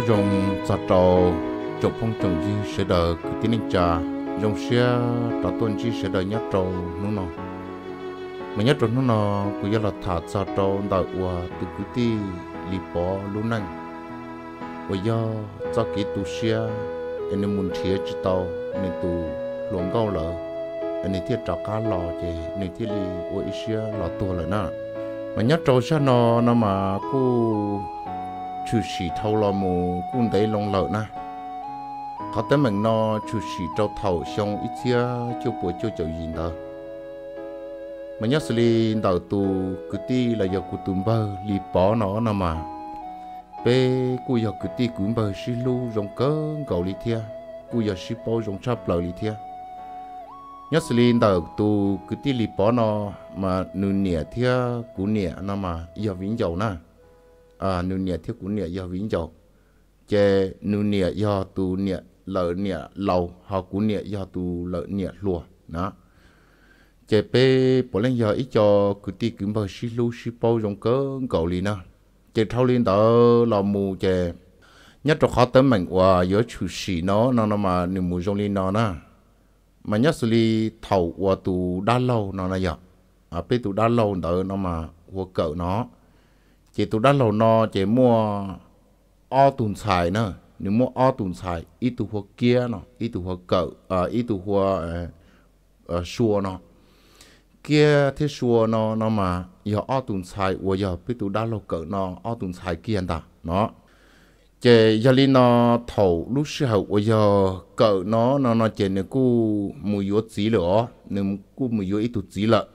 nhớ dùng sọ trầu chụp phong trồng gì sẽ đỡ cứ tiến lên trà dùng xe trả tuần chi sẽ đỡ nhát trầu nó nọ mà nhát trầu nó nọ cứ giờ là thả sọ trầu đào ua từ cứ ti lì bỏ luôn nè bây giờ cho cái tu xe anh em muốn chia chỉ tàu nên tu luồng gạo lợ anh em thiết trả cá lò anh em thiết lì ôi xe lò tua lợ nè mà nhát trầu xe nọ nó mà cứ chú sĩ thâu lo mù cũng đấy lòng lợi na họ tới mình nó chú sĩ trâu thầu xong ít chia chú bùa chú chậu yên đó mà nhớ xử lý đầu tù cứ ti là giờ cứ tụm bơ lì bỏ nó nó mà bé cứ giờ cứ ti cũng bơ xí lu rong cớ gầu lì thia cứ giờ xí bao rong chắp lợ lì thia nhớ xử lý đầu tù cứ ti lì bỏ nó mà nụ nịa thia cú nịa nó mà giờ vĩnh dầu na à nu nia thiết cũng nia do vĩnh dầu che nu nia do tu nia lợ nia lầu họ cũng nia do tu lợ nia lùa đó chế pe bỏ lên giờ ít cho cứ ti cứ bờ xí lu xí bao trong cỡ cầu liền nó, chế thâu liền đó là mù chế nhất trong khó tới mình qua giữa chủ sĩ nó nó nó mà niệm mù trong liền nó nè mà nhất xử lý thầu qua tù đa lâu nó là giờ à pe tù đa lâu đó nó mà qua cỡ nó chị tụ đã lâu nó chị mua o tùn xài nữa nếu mua o tùn xài ít tụ hoa kia nó ít tụ hoa cỡ, à ít tụ hoa ờ xua ờ, ờ, nó kia thế xua nó nó mà giờ o tùn xài và giờ biết tụ đã lâu cỡ nó o tùn xài kia anh ta nó chị giờ lên nó thầu lúc sau và giờ cỡ nó nó nó chị nó cú mùi yếu chỉ lửa nếu cú mùi yếu ít tụ chỉ lợ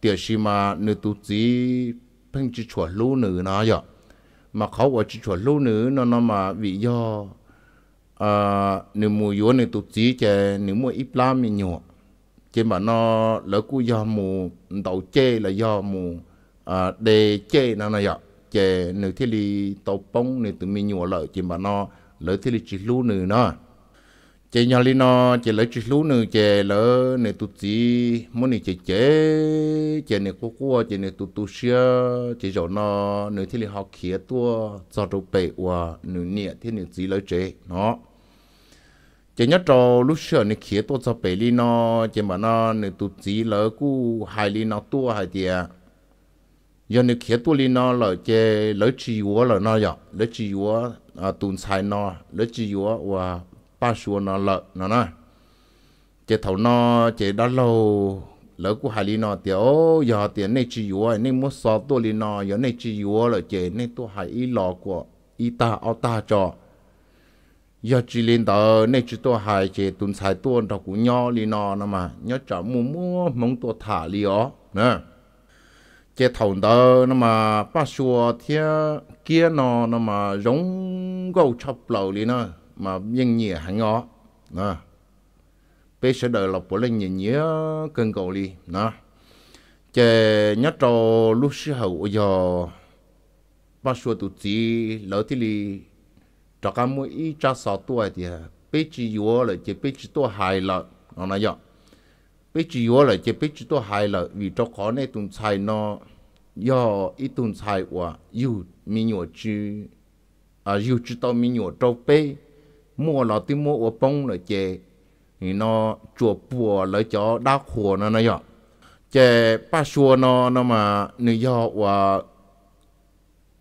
tiếc gì mà nếu tụ chỉ phân chỉ chuẩn lưu nữ nó vậy mà khó của chỉ chuẩn lưu nữ nó nó mà vì do à nếu mua yếu này tụt chỉ chè nếu mua ít lam thì nhỏ chỉ mà nó lỡ cú do mù đầu chê là do mù à đề chê nó nó vậy chè nếu thế li tàu bông này tụi mình nhỏ lỡ chỉ mà nó lỡ thế li chỉ lưu nữ nó chị nhỏ li nó chị lấy chị lúa nữa chị lỡ nè tụt gì muốn nè chị chế chị nè cô cô chị nè tụt tụt xia chị rồi nó nè thì li học kia tua cho đồ bể qua nè nè thì nè gì lấy chế nó chị nhớ cho lúc xưa nè kia tua cho bể li nó chị mà nó nè tụt gì lỡ cú hai li nó tua hai tia giờ nè kia tua li nó lỡ chị lấy chỉ quá lỡ nó giờ lỡ chỉ quá à tụt sai nó lấy chỉ quá và ba xua nó lợ nó nói chế thầu nó chế đó lâu lỡ của hà lý nó thì ô giờ thì này chỉ yếu này muốn so tôi lý nó giờ này chỉ yếu là chế này tôi hay ý lọ của ý ta ao ta cho giờ chỉ lên đó này chỉ tôi hay chế tuần sai tuần đó cũng nhỏ lý nó nó mà nhỏ chả mua mua mong tôi thả lý ó nè chế thầu đó nó mà ba xua thì kia nó nó mà giống gấu chọc lầu lý nó mà nhân nhà hẳn ngó nó bé sẽ đợi lọc của lên nhìn nhớ cơn cầu đi nó chè nhớ trò lúc sư hậu ở giờ ba xua tụ chỉ lỡ thì li trò cá mũi ít cha sọ tuổi thì bé chỉ yếu là chỉ bé chỉ tuổi hài là nó nói vậy bé chỉ yếu là chỉ bé chỉ tuổi hài là vì trò khó này tụng xài nó do ít tụng xài và yêu mi nhỏ chứ à yêu chỉ tao mi nhỏ trâu bé mua là tí mua ở bông là chè thì nó chùa bùa lấy cho đá khổ nó nó dọ chè ba xua nó nó mà à, nó dọ và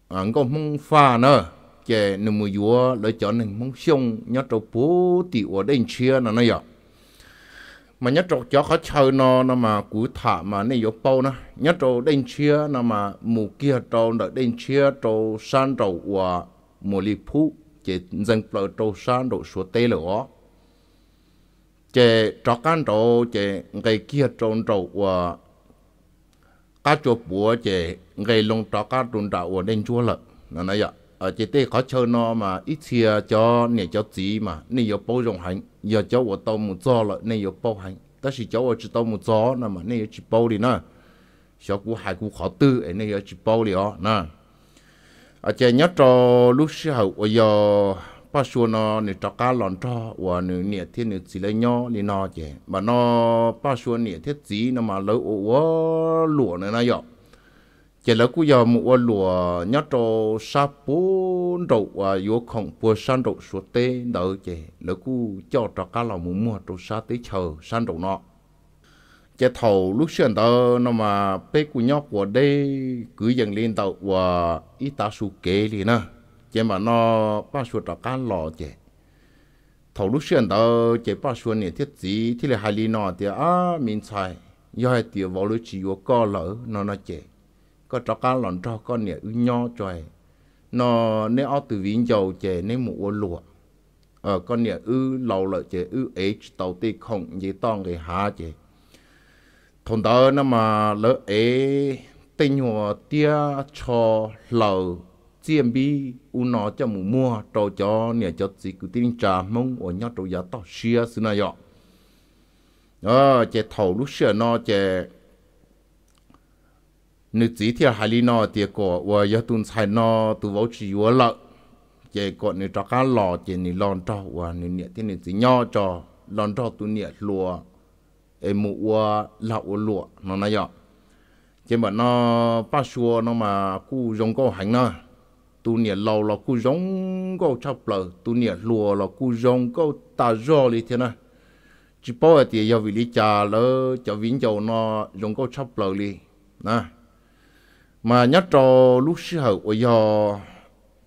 anh có mong pha nữa chè nó mua dùa lấy cho nên mong xong nhớ trâu bố tí ở đây chia nó nó dọ mà nhớ trâu cho khó chơi nó nó mà cú thả mà nó dọ bao nó nhớ trâu đây chia nó mà mù kia trâu đợi đây chia trâu san trâu và mù li phú chế dân bờ trâu san độ số tê lửa chế trọ can trâu chế ngày kia trôn trâu của cá chua búa chế ngày lông trọ cá trôn đạo của đen chua lợn nó nói vậy ở chế tê có chơi nó mà ít chia cho nè cho gì mà nè giờ bao rộng hành giờ cho vợ tao một gió lợn nè giờ bao hành ta chỉ cho vợ chỉ tao một gió nè mà nè chỉ bao đi nè cho cú hai cú khó tư nè giờ chỉ bao đi ó nè ở chè nhớ cho lúc xưa hậu ở giờ bao xua nó nè cho cá lòn cho và nè nè thiết nè chỉ lấy nhau nè nó chè mà nó bao xua nè thiết gì nó mà lấy ô lụa nữa nó dọc chỉ là cú giờ mua lúa nhát trâu sa bốn trâu và vô không bùa san trâu số tê đỡ chỉ là cú cho trâu cá lò mua mua trâu sa tê chờ san trâu nọ chế thầu lúc xuyên tờ nó mà bê của nhóc của đây cứ dần lên tàu của ít ta su kế thì nè chế mà nó ba su trọ cá lò chế thầu lúc xuyên tờ chế ba su này thiết gì thì là hai ly nọ thì à mình sai do hai tiểu vào lúc chỉ của co lỡ nó nó chế có trọ cá lòn trọ con này ư nho trời nó nếu ở từ vĩnh dầu chế nếu mua lụa ờ con này ư lâu lợ chế ư h tàu tê không gì to người hạ chế thông đó nó mà lỡ ế tên nhỏ tia cho lầu chiêm bi u nó cho mù mua trâu cho nè cho chỉ cứ tin trả mông ở nhà trâu giá to xia xin này ạ ờ chè thầu lúc xia nó chè nữ chỉ theo hai lý nó thì có và giờ tuần sai nó tu vô chỉ vừa lợ chè có nữ cho cá lò chè nữ lon cho và nữ nè thì nữ chỉ nhỏ cho lon cho tu nè lùa e mu wa lụa nó nói dọ chứ mà nó ba xua nó mà cu giống có hành nó tu nia lâu là cu giống có chọc lờ tu nia lùa là cu giống có ta do lý thế này chỉ bảo thì giờ vì lý trà lỡ cho vĩnh châu nó giống có chọc lờ lý nè mà nhắc cho lúc xưa hậu ở giờ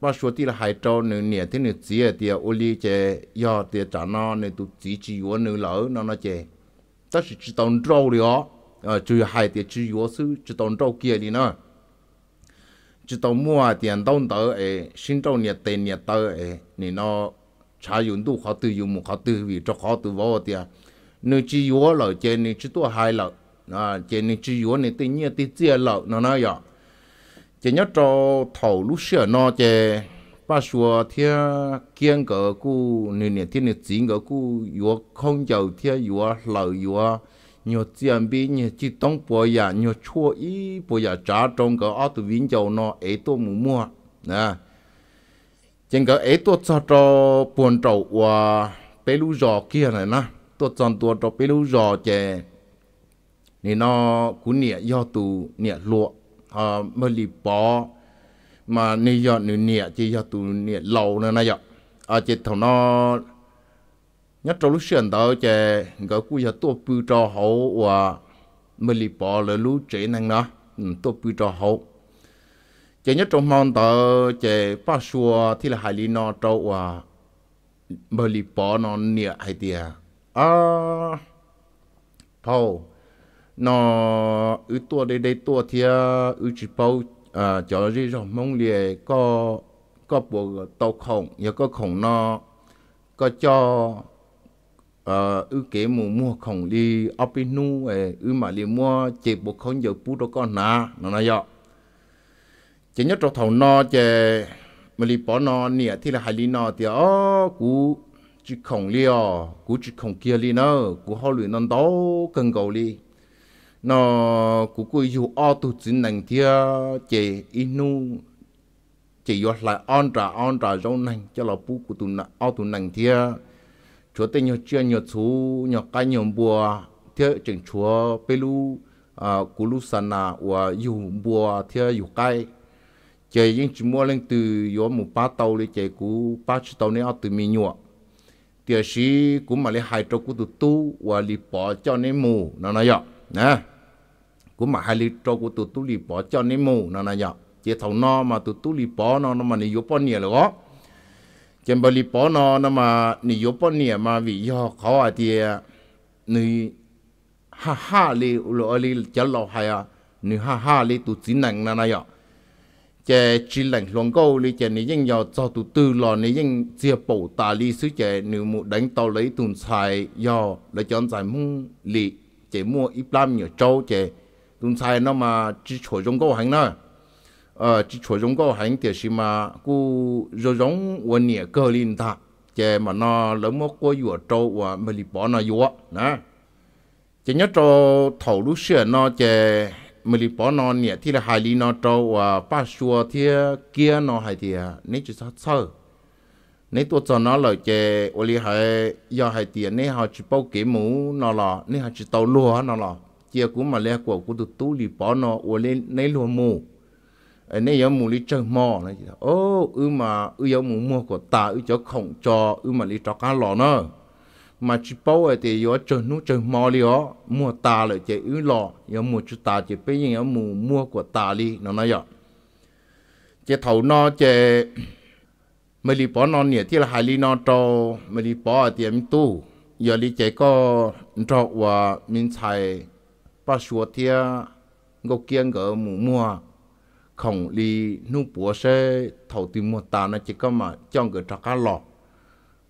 ba số thì là hai trâu nửa nè thế nửa chỉ thì ở lý chè giờ thì trả nó nửa tu chỉ chỉ uống nửa lỡ nó nó chè ta chỉ chỉ hai thì chủ chỉ tao trâu kia đi nữa chỉ tao mua tiền đông tờ ấy xin trâu nhiệt tiền nhiệt tờ ấy nè nó trả dụng khó tư dụng một khó tư vì cho khó tư vô thì nếu chỉ yếu là trên nếu chỉ tôi hai là à trên nếu chỉ yếu nếu tự nhiên tự chia là nó nói chỉ nhớ cho thầu lúc xưa nó chơi bà sùa thì kiên cỡ cụ nè nè thì nè chính cỡ cụ yếu không giàu thì yếu lợ yếu nhiều tiền bị nhiều chỉ tông bò ya dạ nhiều chua ý bò ya dạ trả trong cỡ ở tụ vĩnh giàu nó ấy tôi mù mua nè chính cỡ ấy tôi cho cho buồn trầu và bê lú giò kia này nè tôi chọn tôi cho bê lú giò chè nên nó cũng nhẹ do tụ nhẹ lụa à mà lì bò mà ni do nữ nịa chỉ do tụ nịa lâu nữa này giờ à chỉ thằng nó nhất trong lúc xuyên đó chè gỡ cú giờ tua bự cho hậu và mình lì lú chế năng đó tua bự cho hậu chè nhất trong mong tờ chè ba xua thì là hải lý nó cho và mình nó nịa hay tiề à phao nó ư tua đây đây tua thì ư chỉ bao à cho đi rồi mong liề có có bộ tàu khổng và có khổng nó có cho ờ, ư kế mua khổng đi opinu ấy ư mà li mua chế bộ khổng giờ pu đó con nó nói vậy chỉ nhất trong thầu nó chế mà li bỏ nó nè thì là hai li nó thì ó cú chỉ khổng li cú chỉ khổng kia li cú họ luyện nó đó cần cầu li nó cũng có dù o tu năng nành chế chỉ inu chế do là on trà on trà rau nành cho là bu của tu nà o tu nành thia chúa tên nhau chưa nhau chú nhau cái nhau bùa thia chẳng chúa pelu à cú lu sana và dù bùa thia dù cái chế những chỉ mua lên từ gió một ba tàu lên chế cú ba chiếc tàu này ở từ mi nhựa tiếc sĩ cũng mà lấy hai trâu cú tu tu và lấy bỏ cho nên mù nó nói vậy nè của mà hai lý trâu của tụt tú lì bỏ cho nên mù nó là nhở chỉ thầu no mà tụt tú lì bỏ nó nó mà nị vô bỏ nhẹ là đó chẳng bỏ lì bỏ nó nó mà nị vô bỏ nhẹ mà vì do khó à thì à, nị ha ha lì lo lì chả lo hay à nị ha ha lì tụt chín nặng nó là nhở chè chỉ lạnh luồng câu lì chè nị ยัง nhờ cho tụt tụi tư lò nị ยัง chia bổ tà lì sứ chè nị mụ đánh tàu lấy tụi xài do để cho anh giải mung lì chè mua ít lắm nhiều trâu chè tuần sai nó mà chỉ chỗ trong câu hành nữa ờ chỉ chỗ trong câu hành thì xí mà cú rồi giống quân nhẹ cơ linh ta chè mà nó lớn mốc của vừa trâu và mình đi bỏ nó vừa nè chỉ nhớ cho thầu lúc xưa nó chè mình đi bỏ nó nhẹ thì là hai ly nó trâu và ba xua thì kia nó hai thì nấy chỉ sao sao nấy tôi cho nó lời chè ô li hay do hay tiền nấy họ chỉ bao kế mũ nó là, nấy họ chỉ tàu lúa nó là chia cũng mà lẽ của cũng tụt tu lì bỏ nó ủa lên nay luôn mù nay giống mù lì chơi mò này chị ô ư mà ư giống mù mua của ta ư cho khổng cho ư mà lì cho cá lò nó mà chỉ bao ấy thì giờ chơi nút chơi mò lì ó mua ta lại chị ư lò giờ mua chú ta chị bây giờ mù mua của ta lì nó nói vậy chị thầu nó chị mà lì bỏ nó nè, thì là hai lì nó cho mà lì bỏ thì em tu giờ lì chị có cho và mình xài bà xua tia ngô kiên gỡ mù mùa không lì nu bùa xe thầu tìm mua tà nó chỉ có mà chọn gỡ cho cá lọ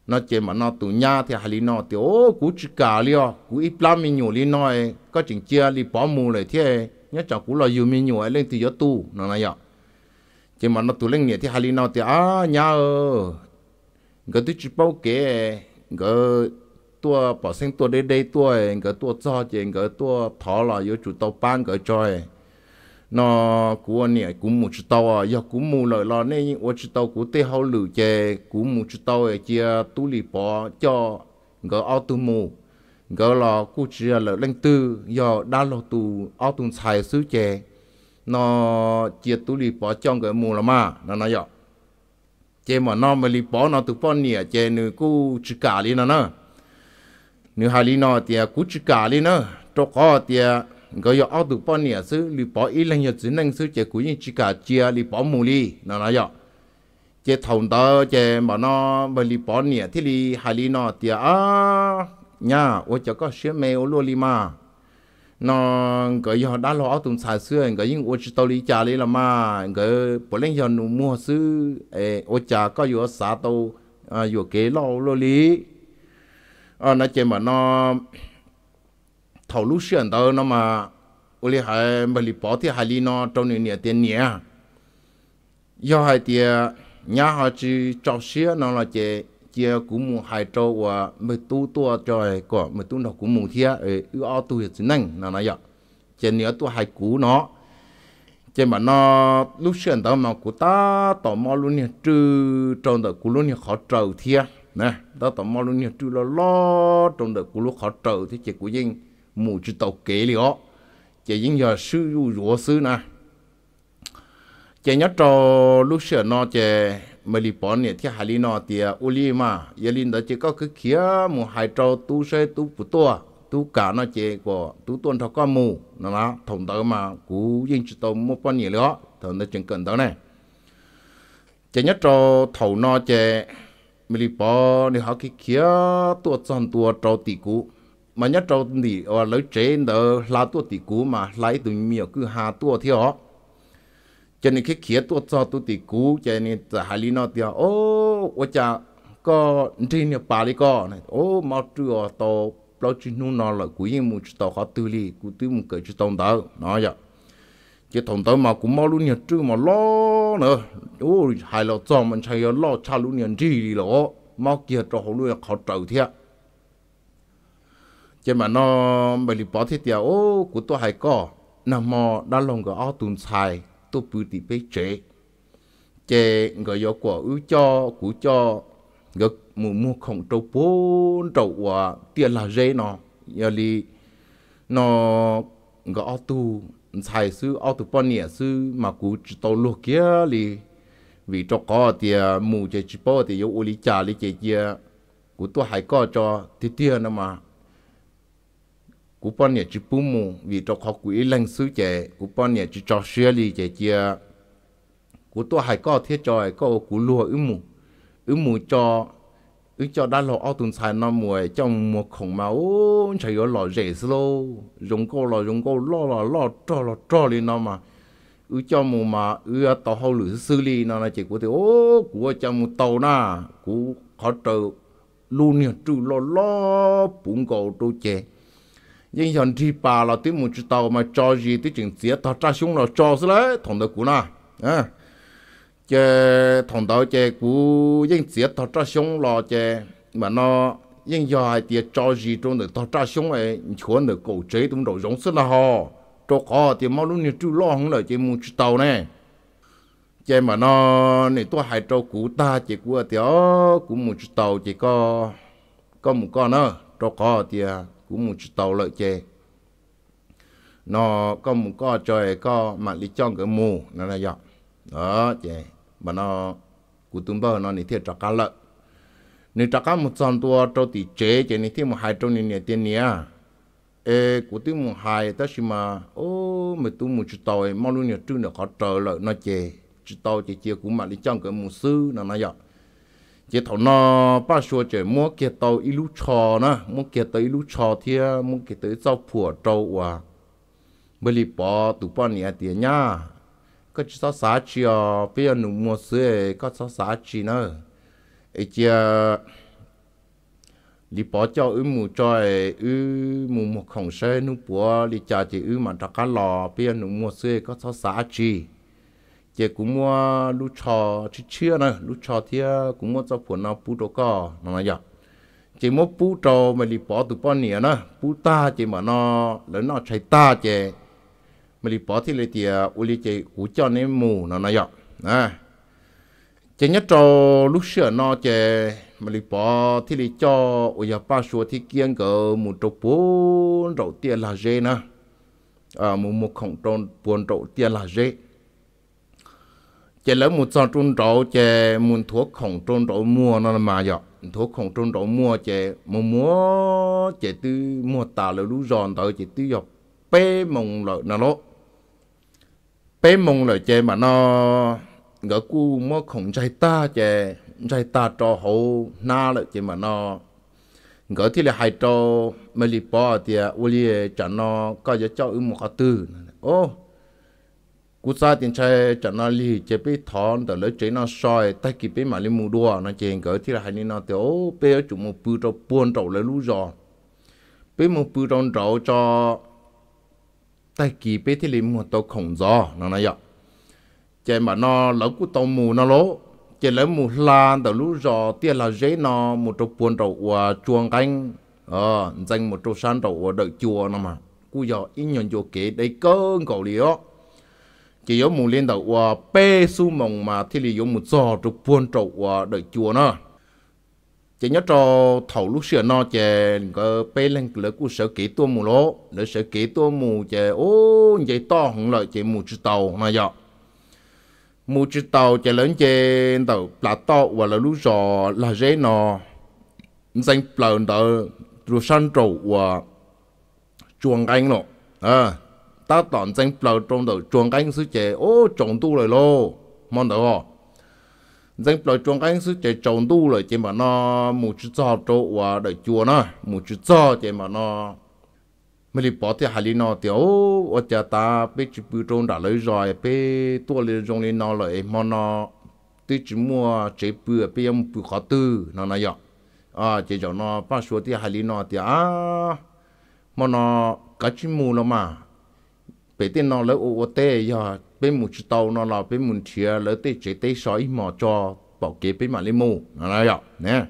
nó chỉ mà nó tù nha thì hà lì nó thì ô cú chỉ cả liò cú ít lắm mình nhủ lì nó có chừng chia lì bó mù lại thế nhá chọn cú lo dù mình nhủ lên thì gió tu nó này ạ chỉ mà nó tù lên nghĩa thì hà lì nó thì à nha ơ e, gỡ tôi chỉ bao kế e, gỡ tua bỏ sinh tua đây đây tua cái tua cho cái tua thọ là yêu chủ tàu ban cái cho nó của nè cũng một tàu à giờ cũng mù lời nên ô chút tàu của tê hậu lử chè cũng một tàu ở chia tu lì bỏ cho cái ao tu cái là cụ chia lợi lên tư giờ đa lo tu ao tu xài xứ chè nó chia tu lì bỏ cho cái mù là mà nó nói vậy mà nó mà lì bỏ nó tu bỏ nè chè nữ cụ chỉ cả đi nó nếu hai lý nọ thì cú chỉ cả lý nọ, cho có thì gọi là ao tụ bao nhiêu sư lý bỏ ít lần nhiều chỉ năng sư chỉ cú những chỉ cả chia lý bỏ mù lý nó nói vậy chỉ thầu đó chỉ mà nó mà lý bỏ nhiêu thì lý hai lý nọ thì à nha ô cho có xem mấy ô lô lý mà nó cái giờ đã lo tụng xài xưa cái những ô chỉ tao lý trả lý là mà cái bộ lên giờ nụ mua sư ô trả có vừa xả à, vừa kế lo lô lý à, nó chỉ mà nó thầu lúc xuyên đó, nó mà ô li hai mà li bỏ thì hai li nó trong nửa nhà tiền nhẹ do hai thì nhà họ chỉ cho xía nó là chỉ chỉ cũng mua hai trâu và mới tu tu tua trời của mới tu nó cũng mua thia ở ừ, ở tu hết chính năng nó nói vậy chỉ nhớ tu hai cú nó chỉ mà nó lúc xuyên đó mà cụ ta tò mò luôn nha trừ trong đó cụ luôn nha khó trầu thiệt nè đó tao mò luôn nhiều chú lo lo trong đời của lúc họ trợ thì chị của dân mù chữ tàu kế li ó chị dinh giờ sư du rủa sư nè chị nhớ trò lúc sửa nó chị mà đi bỏ nè thì hà li nó thì u li mà giờ linh đó chỉ có cái khía mù hai trò tu sửa tu phụ tua tu cả nó chỉ của tu tuần thọ con mù nó nó thùng đó mà cú dân chữ tàu một bao nhiêu li ó thằng nó chuyện cần đó này chị nhớ trò thầu nó chị mi li po ni họ kia kia tua chọn tua trâu tỷ cũ mà nhất trâu tỷ ở ờ, lối trên đó la tua tỷ cũ mà lấy từ miệng cứ hà tua thì họ cho nên cái kia tua cho tua tỷ cũ cho nên ta hai lý nó thì ô ô cha có trên nhà bà đi có này ô mau chưa tàu lâu chỉ nu nó là cũ nhưng muốn tàu họ tư li cũ tư một cái chỉ tàu đó nói vậy chỉ tổng tới mà cũng mau luôn nhật chứ mà lo nữa ôi hai lọ cho mình chạy lo cha luôn nhật gì lọ mau kia cho họ luôn khó trầu thiệt chỉ mà nó bởi vì bỏ thế tiệt ô của tôi hay có nằm mò đã lòng cái áo tùn xài tôi bự tỉ bế chế chế người yếu của ưu cho cú cho gật mù mua không trâu bốn trâu quả tiền là dễ nó giờ li nó gõ tu thầy sư ao tụ bọn nhẹ sư mà cú chỉ tàu luộc kia li vì cho có thì à, mù chơi chỉ bảo thì yêu lý trả lý chơi kia cú tu hay có cho thì tiền nữa mà cú bọn nhẹ chỉ bù mù vì cho khó cú ý lăng sư chơi cú bọn nhẹ chỉ cho xe li chơi kia cú tu hay có thiết cho có cú lùa ư mù ư mù cho ư cho đã lo ao tuần sai nó mùa trong một khổng máu chạy ở lò rễ lô dùng cô lò dùng cô lo lò lo trò lò trò lên nó mà ư cho mù mà ư tàu hậu lử xử lý nó là chỉ của thì ô của trong mù tàu na của họ trợ luôn nhỉ trừ lo lo bụng cầu đồ chè nhưng hiện thì bà là tiếng một chữ tàu mà cho gì tiếng chuyện tiếc tao tra xuống là cho rồi đấy thằng đó của na à chế thằng đó chế cú yên giết thọ cho sống là chế mà nó yên giờ hai tiệt cho gì trong được thọ cho sống ấy chuẩn được cổ chế cũng đồ giống sức là ho cho khó thì mau luôn nhiều chú lo không đợi chế muốn chú tàu này chế mà nó này tôi hai cho cú ta chế cú thì ó cũng muốn chú tàu chỉ có có một con nữa cho khó thì cũng muốn chú tàu lợi chế nó có một con trời có mà lý chọn cái mù nó là dọc đó chế mà nó cụ tùng bao nó nít thiệt trắc cá lợ nít trắc cá một trăm tua trâu thì chế cho nên thiệt một hai trâu nít nít tiền nia ê e cụ tùng một hai ta xí mà ô mà tùng một chút tàu mong luôn nít trâu nó khó trở lợ nó chế chút tàu chỉ chế cũng mà đi chăng cái một sư nó nói vậy chỉ thầu nó ba số chế mua kia tàu ít lú trò nó mua kia tàu ít lú trò thì mua kia tàu rau phùa trâu à bởi vì bỏ tụ bỏ nít tiền nha À? có chỉ sáu sáu chỉ à bây giờ nụ mua sữa có sáu sáu chỉ nữa ấy giờ lì bỏ cho ư mù cho ư mù một khổng sơ nụ bỏ đi chả chỉ ư mà trắc cá lò bây giờ nụ mua sữa có sáu sáu chỉ chỉ cũng mua lú trò chứ chưa nữa lú trò thì cũng mua cho phụ nào bù đồ cò nó nói vậy chỉ mua bù trò mà đi bỏ từ bao nhiêu nữa bù ta chỉ mà nó lớn nó chạy ta chỉ mà đi bỏ thì lấy à, tiền u lấy chạy u cho nên mù nó nó dọc à chỉ nhất cho lúc xưa nó chè mà lấy bỏ thì lấy cho u giờ ba số thì kiêng cỡ một trâu bốn trâu tiền là dê nữa à một một khổng tròn bốn trâu tiền là dê chỉ lấy một trăm trôn trâu chè thuốc khổng trôn trâu mua nó mà dọc thuốc khổng trôn trâu mua chè mà mua chè tư mua tà là lú giòn tới chè tư dọc bê mông lợi nó bé mong là chè mà nó ngỡ cu mơ không chạy ta chè chạy ta trò hậu na là chè mà nó ngỡ thì là hai trò mà lì bò thì à, u lì à, chả nó có giờ cháu ưng một khó tư ô cú sa tiền chạy chả nó lì chè bé thon tờ lấy chế nó xoay tay kịp bé mà lì mù đùa nó chè ngỡ thì là hai nó thì ô bé chủ một bự trâu buôn trâu lấy lú giò bé một bự trâu cho tại kỳ bế thì liền một tàu khổng gió nó nói vậy chạy mà nó lỡ cú tàu mù nó lố chạy lỡ mù la tàu lú giò tia là dễ nó một trâu buồn trâu ua chuồng canh ờ danh một trâu san trâu ua đợi chùa nó mà cú giò ít nhon chỗ kế đấy cơ cầu lió chỉ yếu mù lên tàu ua bê su mồng mà thì liền yếu một giò trục buôn trâu ua đợi chùa nó chỉ nhớ cho thầu lúc xưa nó chè có bê lên lỡ cú sở kỹ tua mù lỗ lỡ sở kỹ tua mù chè ô vậy to không lợi chè mù chữ tàu mà dọ mù chữ tàu chè lớn chè tàu là to và là lúc giò là dễ nó danh lần tờ rùa săn trầu và chuồng anh nó à ta toàn danh lần trong tàu chuồng anh sứ chè ô trồng tu rồi lô mong đỡ dân loại trung cái sự chạy trốn đu rồi chỉ mà nó một chút cho chỗ và đợi chùa nó một chút cho chỉ mà nó mới đi bỏ thì hai nó tiểu ở chợ ta bé chụp bự trôn đã lấy rồi bé tua lên trong lên nó lại mà nó tí chỉ mua chế bự bé em bự khó tư nó nói vậy à chỉ cho nó ba số thì hai nó thì à mà nó cái chỉ mua nó mà bây giờ nó lỡ ô tê giờ bây một chút tàu nó là bây một chia lỡ tê chế tê sói mò cho bảo kê bây mà lấy mù nó là vậy nè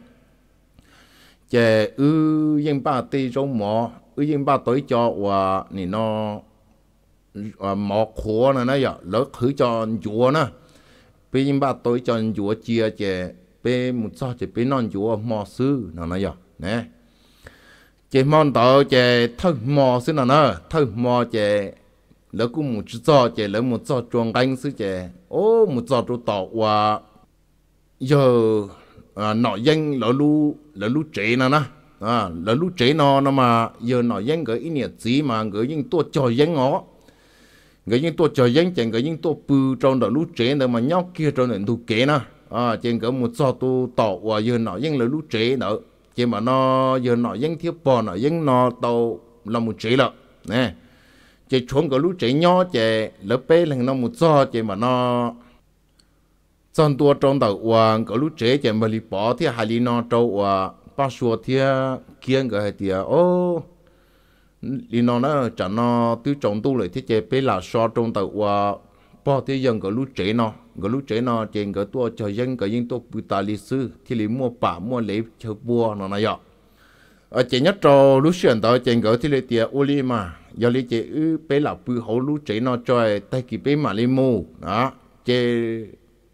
Chè ư yên ba tê trong mò ư yên ba tới cho và nè nó mò khổ nó nó vậy lỡ khử cho chúa nè. bây giờ ba tới cho chúa chia chế bên một sao chế bây non chúa mò sư nó nó vậy nè Chè mòn tàu chè thơ mò sư nó nè, thơ mò chè lỡ cũng một chút cho chè lỡ một cho chuồng canh sư chè ô một cho chỗ tàu và giờ à, nọ danh lỡ lu lỡ lu chế nó nè à lỡ lu chế nó nó mà giờ nọ danh gửi ý nghĩa gì mà gửi những tua cho danh ngó gửi những tua cho danh chèn gửi những tua bự trong đó lu chế nữa mà nhóc kia trong đó tu kế nè à chèn gửi một cho tu tàu và giờ nọ danh lỡ lu chế nữa chỉ mà nó giờ nọ danh thiếu bò nọ danh nó tàu là một chế lợ nè chị chuông cái lũ trẻ nhỏ chị lỡ bé lần nó một cho chị mà nó chân tua trong đầu qua cái lũ trẻ chị mà đi bỏ thì hai lì nó trâu qua ba xua thì kiêng cái hai tiệt ô lì nó nó chả nó từ trọng tu lại thì chị bé là so trong đầu qua bỏ thì dân cái lũ trẻ nó cái lũ trẻ nó chị cái tua cho dân cái dân tua bùi ta lịch sử thì lì mua bà mua lấy cho bùa nó nó vậy dạ ở ờ, chị nhất trò lúc xuyên tới chị gỡ thì lấy tiền ô li mà giờ lấy chị ư bé là bự hổ lúc chị nó cho tay kỳ bé mà lấy mù đó chị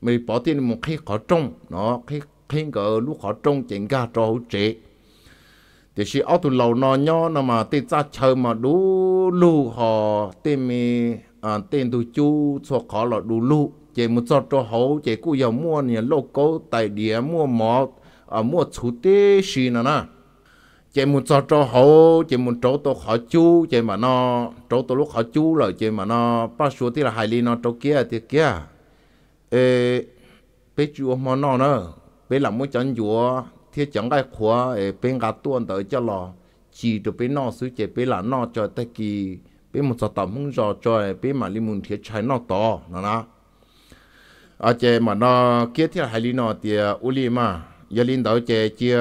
mình bỏ tiền một khi khó trông nó khi khi gỡ lúc khó trông chị ra cho hổ chị thì khi ở tụ lâu nó nhỏ nó mà tên ra chờ mà đủ lù họ tên mi à tên tụ chú cho khó là đủ lù chị một cho cho hổ chị cũng giờ mua nhà lô cố tại địa mua mỏ à mua chú tế xì nữa nè chị muốn cho cho hậu chị muốn trâu tôi khó chú chị mà nó trâu tôi lúc khó chú rồi chị mà nó ba số thì là hai lý nó trâu kia thì kia ê bé chú mà nó nữa bé làm muốn chọn chúa thì chọn cái khóa ê bên cả tuần tới cho lò chỉ được bé nó suy chị bé là nó cho tới kỳ bé một số tầm muốn cho cho bé mà li muốn thiết trái nó to nó nó à chị mà nó kia thì là hai lý nó thì à, uli mà giờ linh đầu chị chia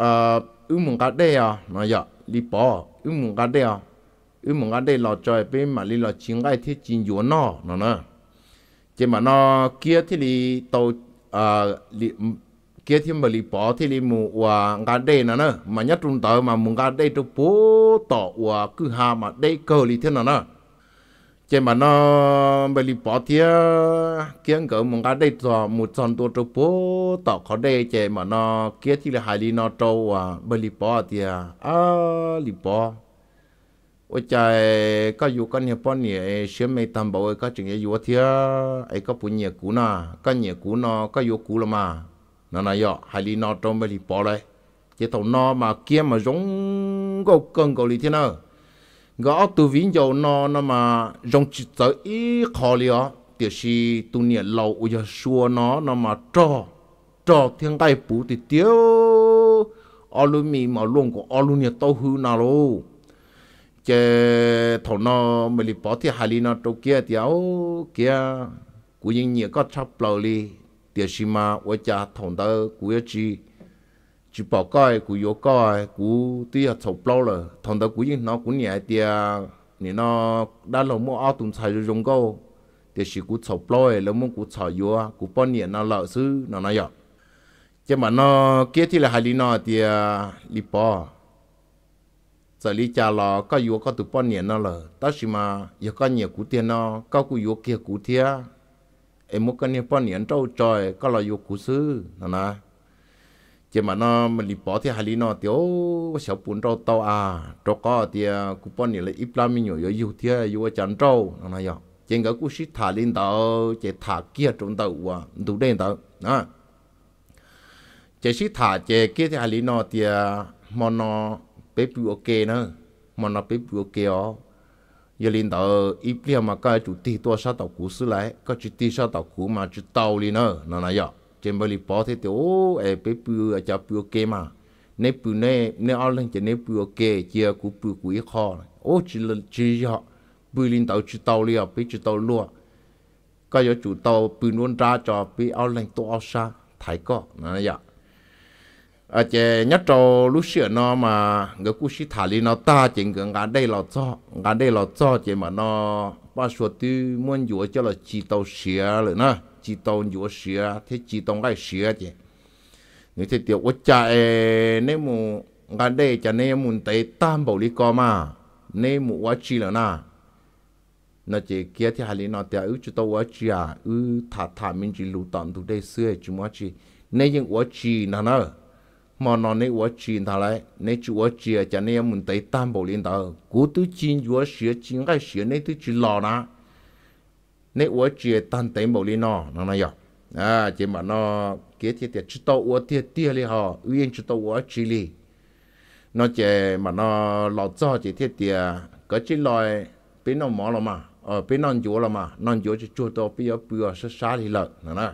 ờ ư mùng cá à nó giờ đi bỏ ư mùng cá đây à ư mùng cá đây lò trời bên mà đi lò chín cái thì chín yếu nó nó nè chỉ mà nó kia thì đi tàu ờ kia thì mà đi bỏ thì đi mù và cá đây nó nè mà nhất trung tàu mà mùng gà đây tàu bố tàu và cứ hà mà đây cờ đi thế nó nè chỉ mà nó bởi vì bỏ thia kiến cỡ một cái đây rồi một trăm tổ trâu bố tỏ khó đây chỉ mà nó kia thì là hai ly nó trâu à bởi vì bỏ thì à lì bỏ ở trời có dù con nhà bọn nhỉ xem mấy tam bảo có chuyện gì vô thia ấy có bún nhỉ cũ nà có nhỉ cũ nó có vô cũ là mà nó nói vậy hai ly nó trâu bởi vì bỏ đây chỉ tàu nó mà kia mà giống gốc cần cầu lì thế nào gõ tu vĩ dầu nó nó mà rong chỉ tới ít khó lió tiểu si tu niệm lâu bây giờ xua nó nó mà trò trò thiên tai bù thì tiêu alumi mà luôn của alumi tao hư nào luôn chế thổ nó mà li bỏ thì hai li nó trâu kia tiêu kia cũng như nhiều có chắp lâu li tiểu si mà ở cha thổ đó cũng chi chỉ bỏ cái, cú yếu cái, cú tia sầu bao rồi thằng đó cú yên nó cú nhẹ tia nên nó đã lâu mua áo tụng chạy rồi dùng câu thì chỉ cú sầu bao rồi lâu mua cú chạy yếu cú bao nhẹ nó lợ xứ nó nói vậy chứ mà nó kia thì là hai lý nó thì lý bỏ giờ lý cha lo có yếu có tụ bao nhẹ nó lợ ta chỉ mà yếu có nhẹ cú tiền nó có cú yếu kia cú thia em muốn cái nhẹ bao nhẹ trâu trời có là yếu cú xứ nó nói chỉ mà nó mình lì bỏ thì hà lì nó tiêu sáu bún trâu tàu à trâu có thì cũng bao nhiêu là ít lắm nhiều rồi yêu thì yêu à, chăn rau nó nói vậy chỉ cái cũng sĩ thả lên tàu chỉ thả kia trong tàu à đủ đen tàu à chỉ sĩ thả chỉ kia thì hà lì nó thì à, mà nó bé bự ok nữa mà nó bé bự ok ó giờ lên tàu ít lắm mà cái chủ tì tua sao tàu cũ xứ lại cái chủ tì sao tàu cũ mà chủ tàu lên nữa nó nói vậy trên bờ lì bỏ thế tiểu ô e bê bự ở chợ bự kê mà nếp bự nè nè ở lên trên bự kê chia cú bự cú ít khó ô chỉ là họ bự linh tàu chỉ tàu liền bê chỉ tàu luôn có giờ chủ tàu bự luôn ra cho bê ở lên tổ sa thái có nè vậy dạ. à chè nhất trò lúc xưa nó mà người cú sĩ thả li ta chỉ người ngã đây là cho ngã đây là cho chỉ mà nó ba số tư muốn dùa cho là chỉ tàu xía rồi nữa 自动就学啊，thế 自动该学 chứ người thế tiểu quốc cha nếu mu ngà đây cha nếu mu tới tam bảo lý co mà nếu mu quá chi là na nó chỉ kia thì hà lý nó tiểu chú tao quá chi à thả thả mình chỉ lù tận tụ đây xưa chú quá chi nếu những quá chi nà nè mà nó nếu quá chi thà lại nếu chú quá chi à cha nếu mu tới tam bảo liên đó cú tu chín chúa sửa chín cái sửa nếu tu chỉ lo na nếu ủa chia tan tới một lý nó nó nói rồi à chỉ mà nó kia thì tiệt chút tàu ủa tiệt tiệt li họ uyên chút tàu ủa chỉ li nó chỉ mà nó lọ cho chỉ tiệt tiệt có chỉ loài bên nó mỏ rồi mà ở bên nó chúa rồi mà non chúa chỉ chúa tàu bây giờ bừa sẽ xa đi lợn nó nói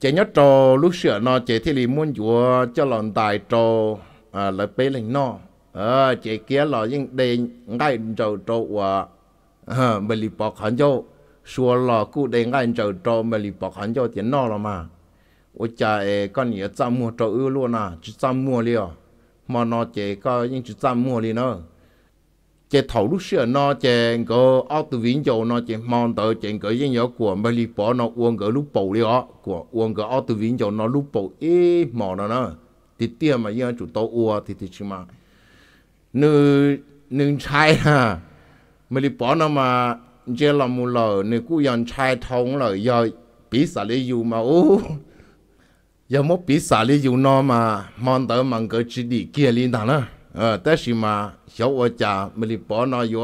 chỉ nhớ trò lúc xưa nó chỉ thì li muốn chúa cho lòng tài trò à là bên lình nó à ờ, chỉ kia là những đây ngay trò trò của ờ, mình li bỏ khẩn châu 说了古得按照照没里把看叫电脑了嘛，我家诶个你怎么照二路呢？就怎么了？mà nó chế có những chữ trăm mua đi nó chế thầu lúc xưa nó chế có ao từ vĩnh châu nó chế mòn tới chế có những nhỏ của mà nó uống cái lúc bầu đi ó của uống cái ao từ vĩnh nó lúc bầu ý mỏ nó nó thì tiền mà những chủ tàu uống thì thì chứ mà nữ nữ trai ha mà li nó mà giờ là mù lờ nếu cú yon trai thông là giờ bị xả lý dù mà ô giờ mốt bị xả lý dù nó mà mong tới mong cỡ chỉ đi kia liên thằng đó ờ thế thì mà hiểu ở cha mình đi bỏ nó vô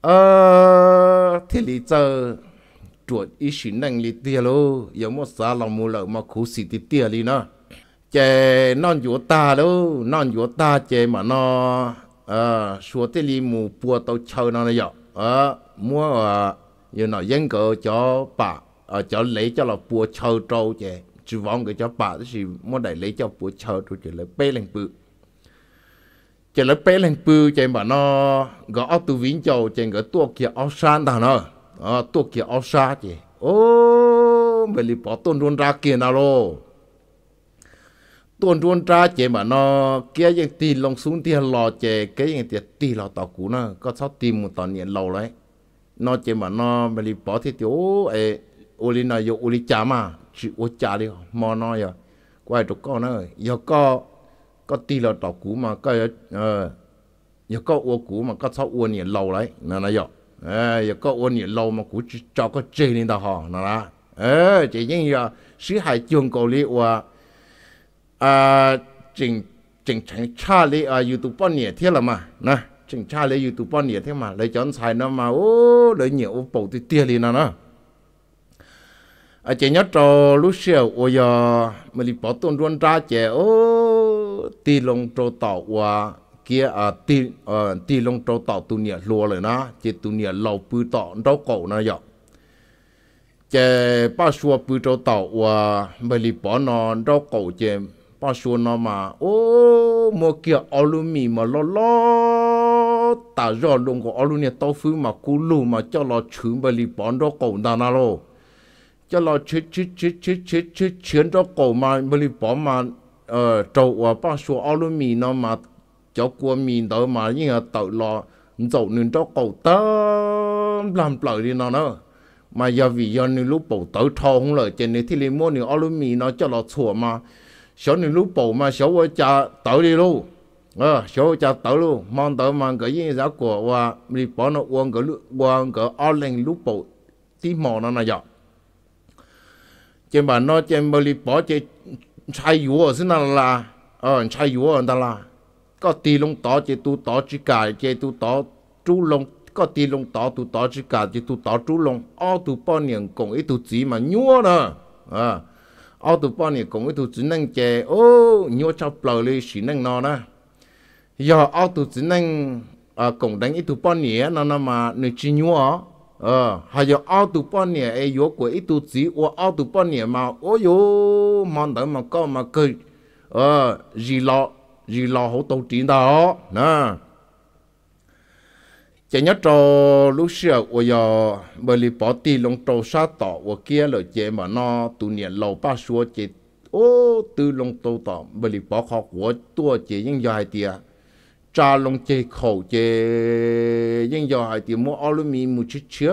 ờ thế lý giờ chuột ý sĩ năng lý tia lô giờ mốt xả là mù lờ mà khú xì tí tia lý nó chè non vô ta đâu non vô ta chè mà nó ờ số thế lý mù bùa tao chơi nó này vậy ở ờ, mua ờ như nó dân cờ cho bà ở ờ, cho lấy cho là bùa chờ trâu chè chỉ vong cái cho bà thì mua đại lấy cho bùa chờ trâu chè lấy bê lên bự chè lấy bê lên bự chè mà nó gõ ở tu vĩnh châu chè gõ tua kia ao san thằng nó ờ tua kia ao sa chè ô mày đi bỏ tôn luôn ra kia nào rồi tuần tuần tra chế mà nó kia những tì lòng xuống thì lò chế cái những tiền tì lò tàu cũ nó có sao tìm một tàu nhiên lâu đấy nó chế mà nó mà đi bỏ thì tiểu ấy ô li nó yêu ô li chả mà chỉ ô chả đi mò nó giờ quay trục con nó giờ có có tì lò tàu cũ mà có ờ giờ có ô cũ mà có sao ô nhiên lâu đấy nó nó giờ ờ giờ có ô nhiên lâu mà cũ cho có chơi lên tàu họ nó là ờ chỉ những giờ sứ hải trường cầu li ô à, à chỉnh chỉnh chỉnh cha lấy à youtube bọn nhẹ thế là mà nè chỉnh cha lấy youtube bọn nhẹ thế mà lấy chọn xài nó mà ô lấy nhiều bầu thì tiền liền nó à chị nhớ trò lúc xưa ôi giờ mình đi bỏ tôn luôn ra chị ô tì lông trâu tàu và kia à tì à tì lông trâu tàu tu nhẹ lúa rồi nó chỉ tu nhẹ lầu bự tàu đâu cổ nó vậy chỉ ba xua bự trâu tàu và mình đi bỏ nó đâu cổ chỉ bao số nó mà ô mua kia alumi mà lo lo ta rõ luôn của alumi tao phứ mà cú lù mà cho lo chửi bali lì bọn đó cổ đàn à lo cho lo chửi chửi chửi chửi chửi chửi chửi đó cổ mà bali lì bọn mà ờ trâu và bao số alumi nó mà cho của mình đó mà như là tự lo dậu nên đó cổ tớ làm lợi đi nó nó mà giờ vì giờ nên lúc bầu tớ thong lời trên này thì liền mua nên alumi nó cho lo chùa mà 小女路宝嘛，小我家岛里路，啊，小我家岛路，忙岛忙个因啥果哇，你帮那往个路往个二零路宝地毛那那样，这把那这么你宝这柴油是那啦，啊，柴油那啦，个地龙岛这都岛之界，这都岛猪龙。có tì lông tỏ tụ tỏ chỉ cả chỉ tụ tỏ chú lông o tụ bao niềng cùng ít tụ chỉ mà nhua nè à ở tụ bao nhiêu cũng tụ chỉ năng chè ô nhớ cho bầu lì chỉ năng nó đó giờ ở tụ chỉ năng à cũng đánh ít tụ bao nhiêu nó nó mà nơi chỉ nhớ ờ hay giờ ở tụ bao nhiêu ấy yếu của ít tụ chỉ ô ở tụ bao nhiêu mà ô yo mòn đó mà có mà cười ờ gì lo gì lo hỗ tổ trí đó nè chỉ nhớ cho lúc xưa của giờ bởi vì bỏ tì lông trâu sa tỏ của kia là chế mà nó tụ niệm lâu ba xua chế ô tư lông trâu tỏ bởi vì bỏ khó của tua chế những dài tìa cha lông chế khẩu chế những dài tìa mua ô lưu mì mù chứ chứa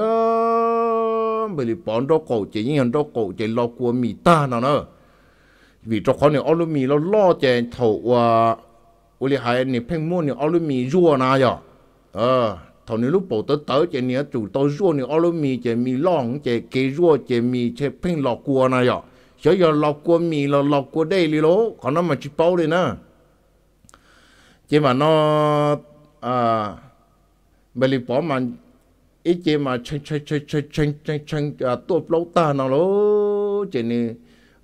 bởi vì bỏ đô cổ chế những hình cổ chế lo của mì ta nào nữa vì cho khó này ô lưu mì nó lo chế thầu và ô lý hai này phanh mua này ô lưu mì rùa nào rồi ทนี้ลูกปตเตอเจเนี่ยจู่ตรัวเนี่ยอลมีเจมีล่องเจเกรั่วเจมีเชเพ่งหลอกกลัวนายอ่ะเฉยหลอกกลัวมีหลอกกลัวได้ลลโลูกขอน้ำมาชิปเอาเลยนะ เจมานออ่าเบริปอมันไอเจมาเชงเชงเชงเชงเชงเชงเชงอ่าตัวปลอกตานาโลเจนี่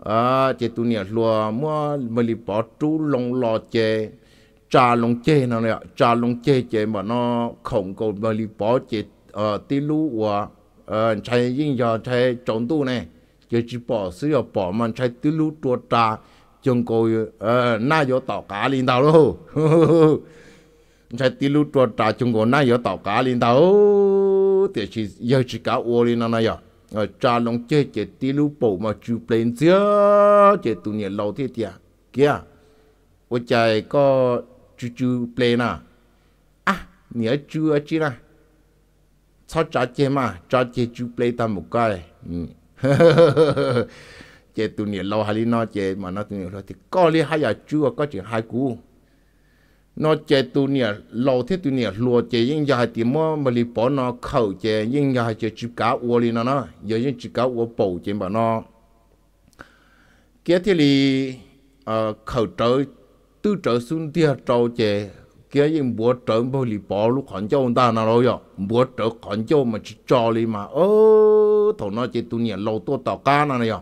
อ่าเจตุเนี่ยลัวมัวเบริปอจู่ลงหลอกเจ cha long chê nó nè cha long chê chê mà nó không có bờ lì bỏ chê ờ tí lú và ờ chạy yên giờ chạy trộn tu này chỉ chỉ bỏ sư giờ bỏ mà chạy tí lú tua trà chừng cô ờ na giờ tàu cá linh tàu luôn chạy tí lú ờ, tua trà chừng cô na giờ tàu cá linh tàu thì chỉ giờ chỉ cá uo lên nó nè ờ cha long chê chê tí lú bỏ mà chú lên xí chê tu nhẹ lâu thế tiệt kia 我在个。chú chú play na à 你要 chú 啊 chú 啦，操炸姐嘛，炸姐 chú ah, play 当木个，嗯，呵呵呵呵呵，这多年老哈里那这嘛那多年老，这高里还要 chú 啊，高就还古。nó ừ. chế tu nè lâu à à, à, thế tu nè lùa chế nhưng giờ thì mua mà đi bỏ nó khẩu chế nhưng giờ chế chụp cá uo đi nó nó giờ những chụp cá uo bầu chế mà nó kia thì li ờ, khẩu trở tư trợ xuống tia trâu chè kia yên búa trợ bao lì bỏ lúc khẩn châu ông ta nào rồi ạ búa trở khẩn châu mà chỉ cho lì mà ơ thổ nó chỉ tu nhẹ lâu tua tỏ cá nào này ạ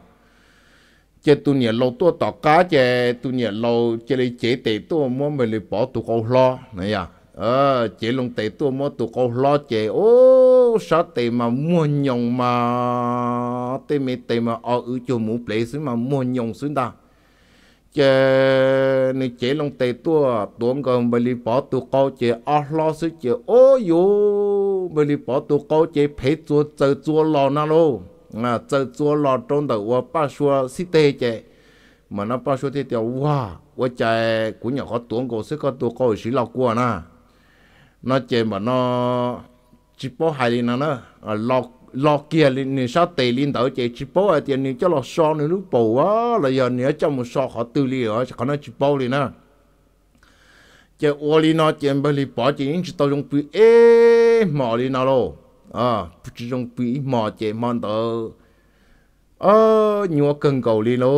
chỉ tu nhẹ lâu tua tỏ cá chè tu nhẹ lâu chỉ lấy chế tệ tua mua mình lì bỏ tu câu lo này ạ ờ chế lông tệ tua mua tu câu lo chè ô sao tệ mà mua nhồng mà tệ mẹ tệ mà ở ờ, ở chỗ mũ plei xứ mà mua nhồng xứ ta chế nè chế lòng tê tua tuồng còn bởi li bỏ tu câu chế ở lo sư chế ô yo bởi li bỏ tu câu chế phê chua chơi chua lò na lo, à chơi chua lò trong đầu và ba xua si tê chế mà nó ba xua thì tiêu wow và chế cũng nhà họ tuồng cổ sư có tu câu sĩ lò qua na nó chế mà nó chỉ bỏ hai đi na nó à lọc lọ kia liền nè sao tề liền đỡ chạy chỉ bố à tiền nè cho lọ so nè lúc bầu á là giờ nè cho một so họ tư li ở họ nói chỉ bố liền nè chạy ô li nó chạy bơi li bỏ chạy những chỉ tao dùng bự ế mỏ li nó lô à chỉ dùng bự mỏ chạy mòn tờ ờ ở cần cầu li lô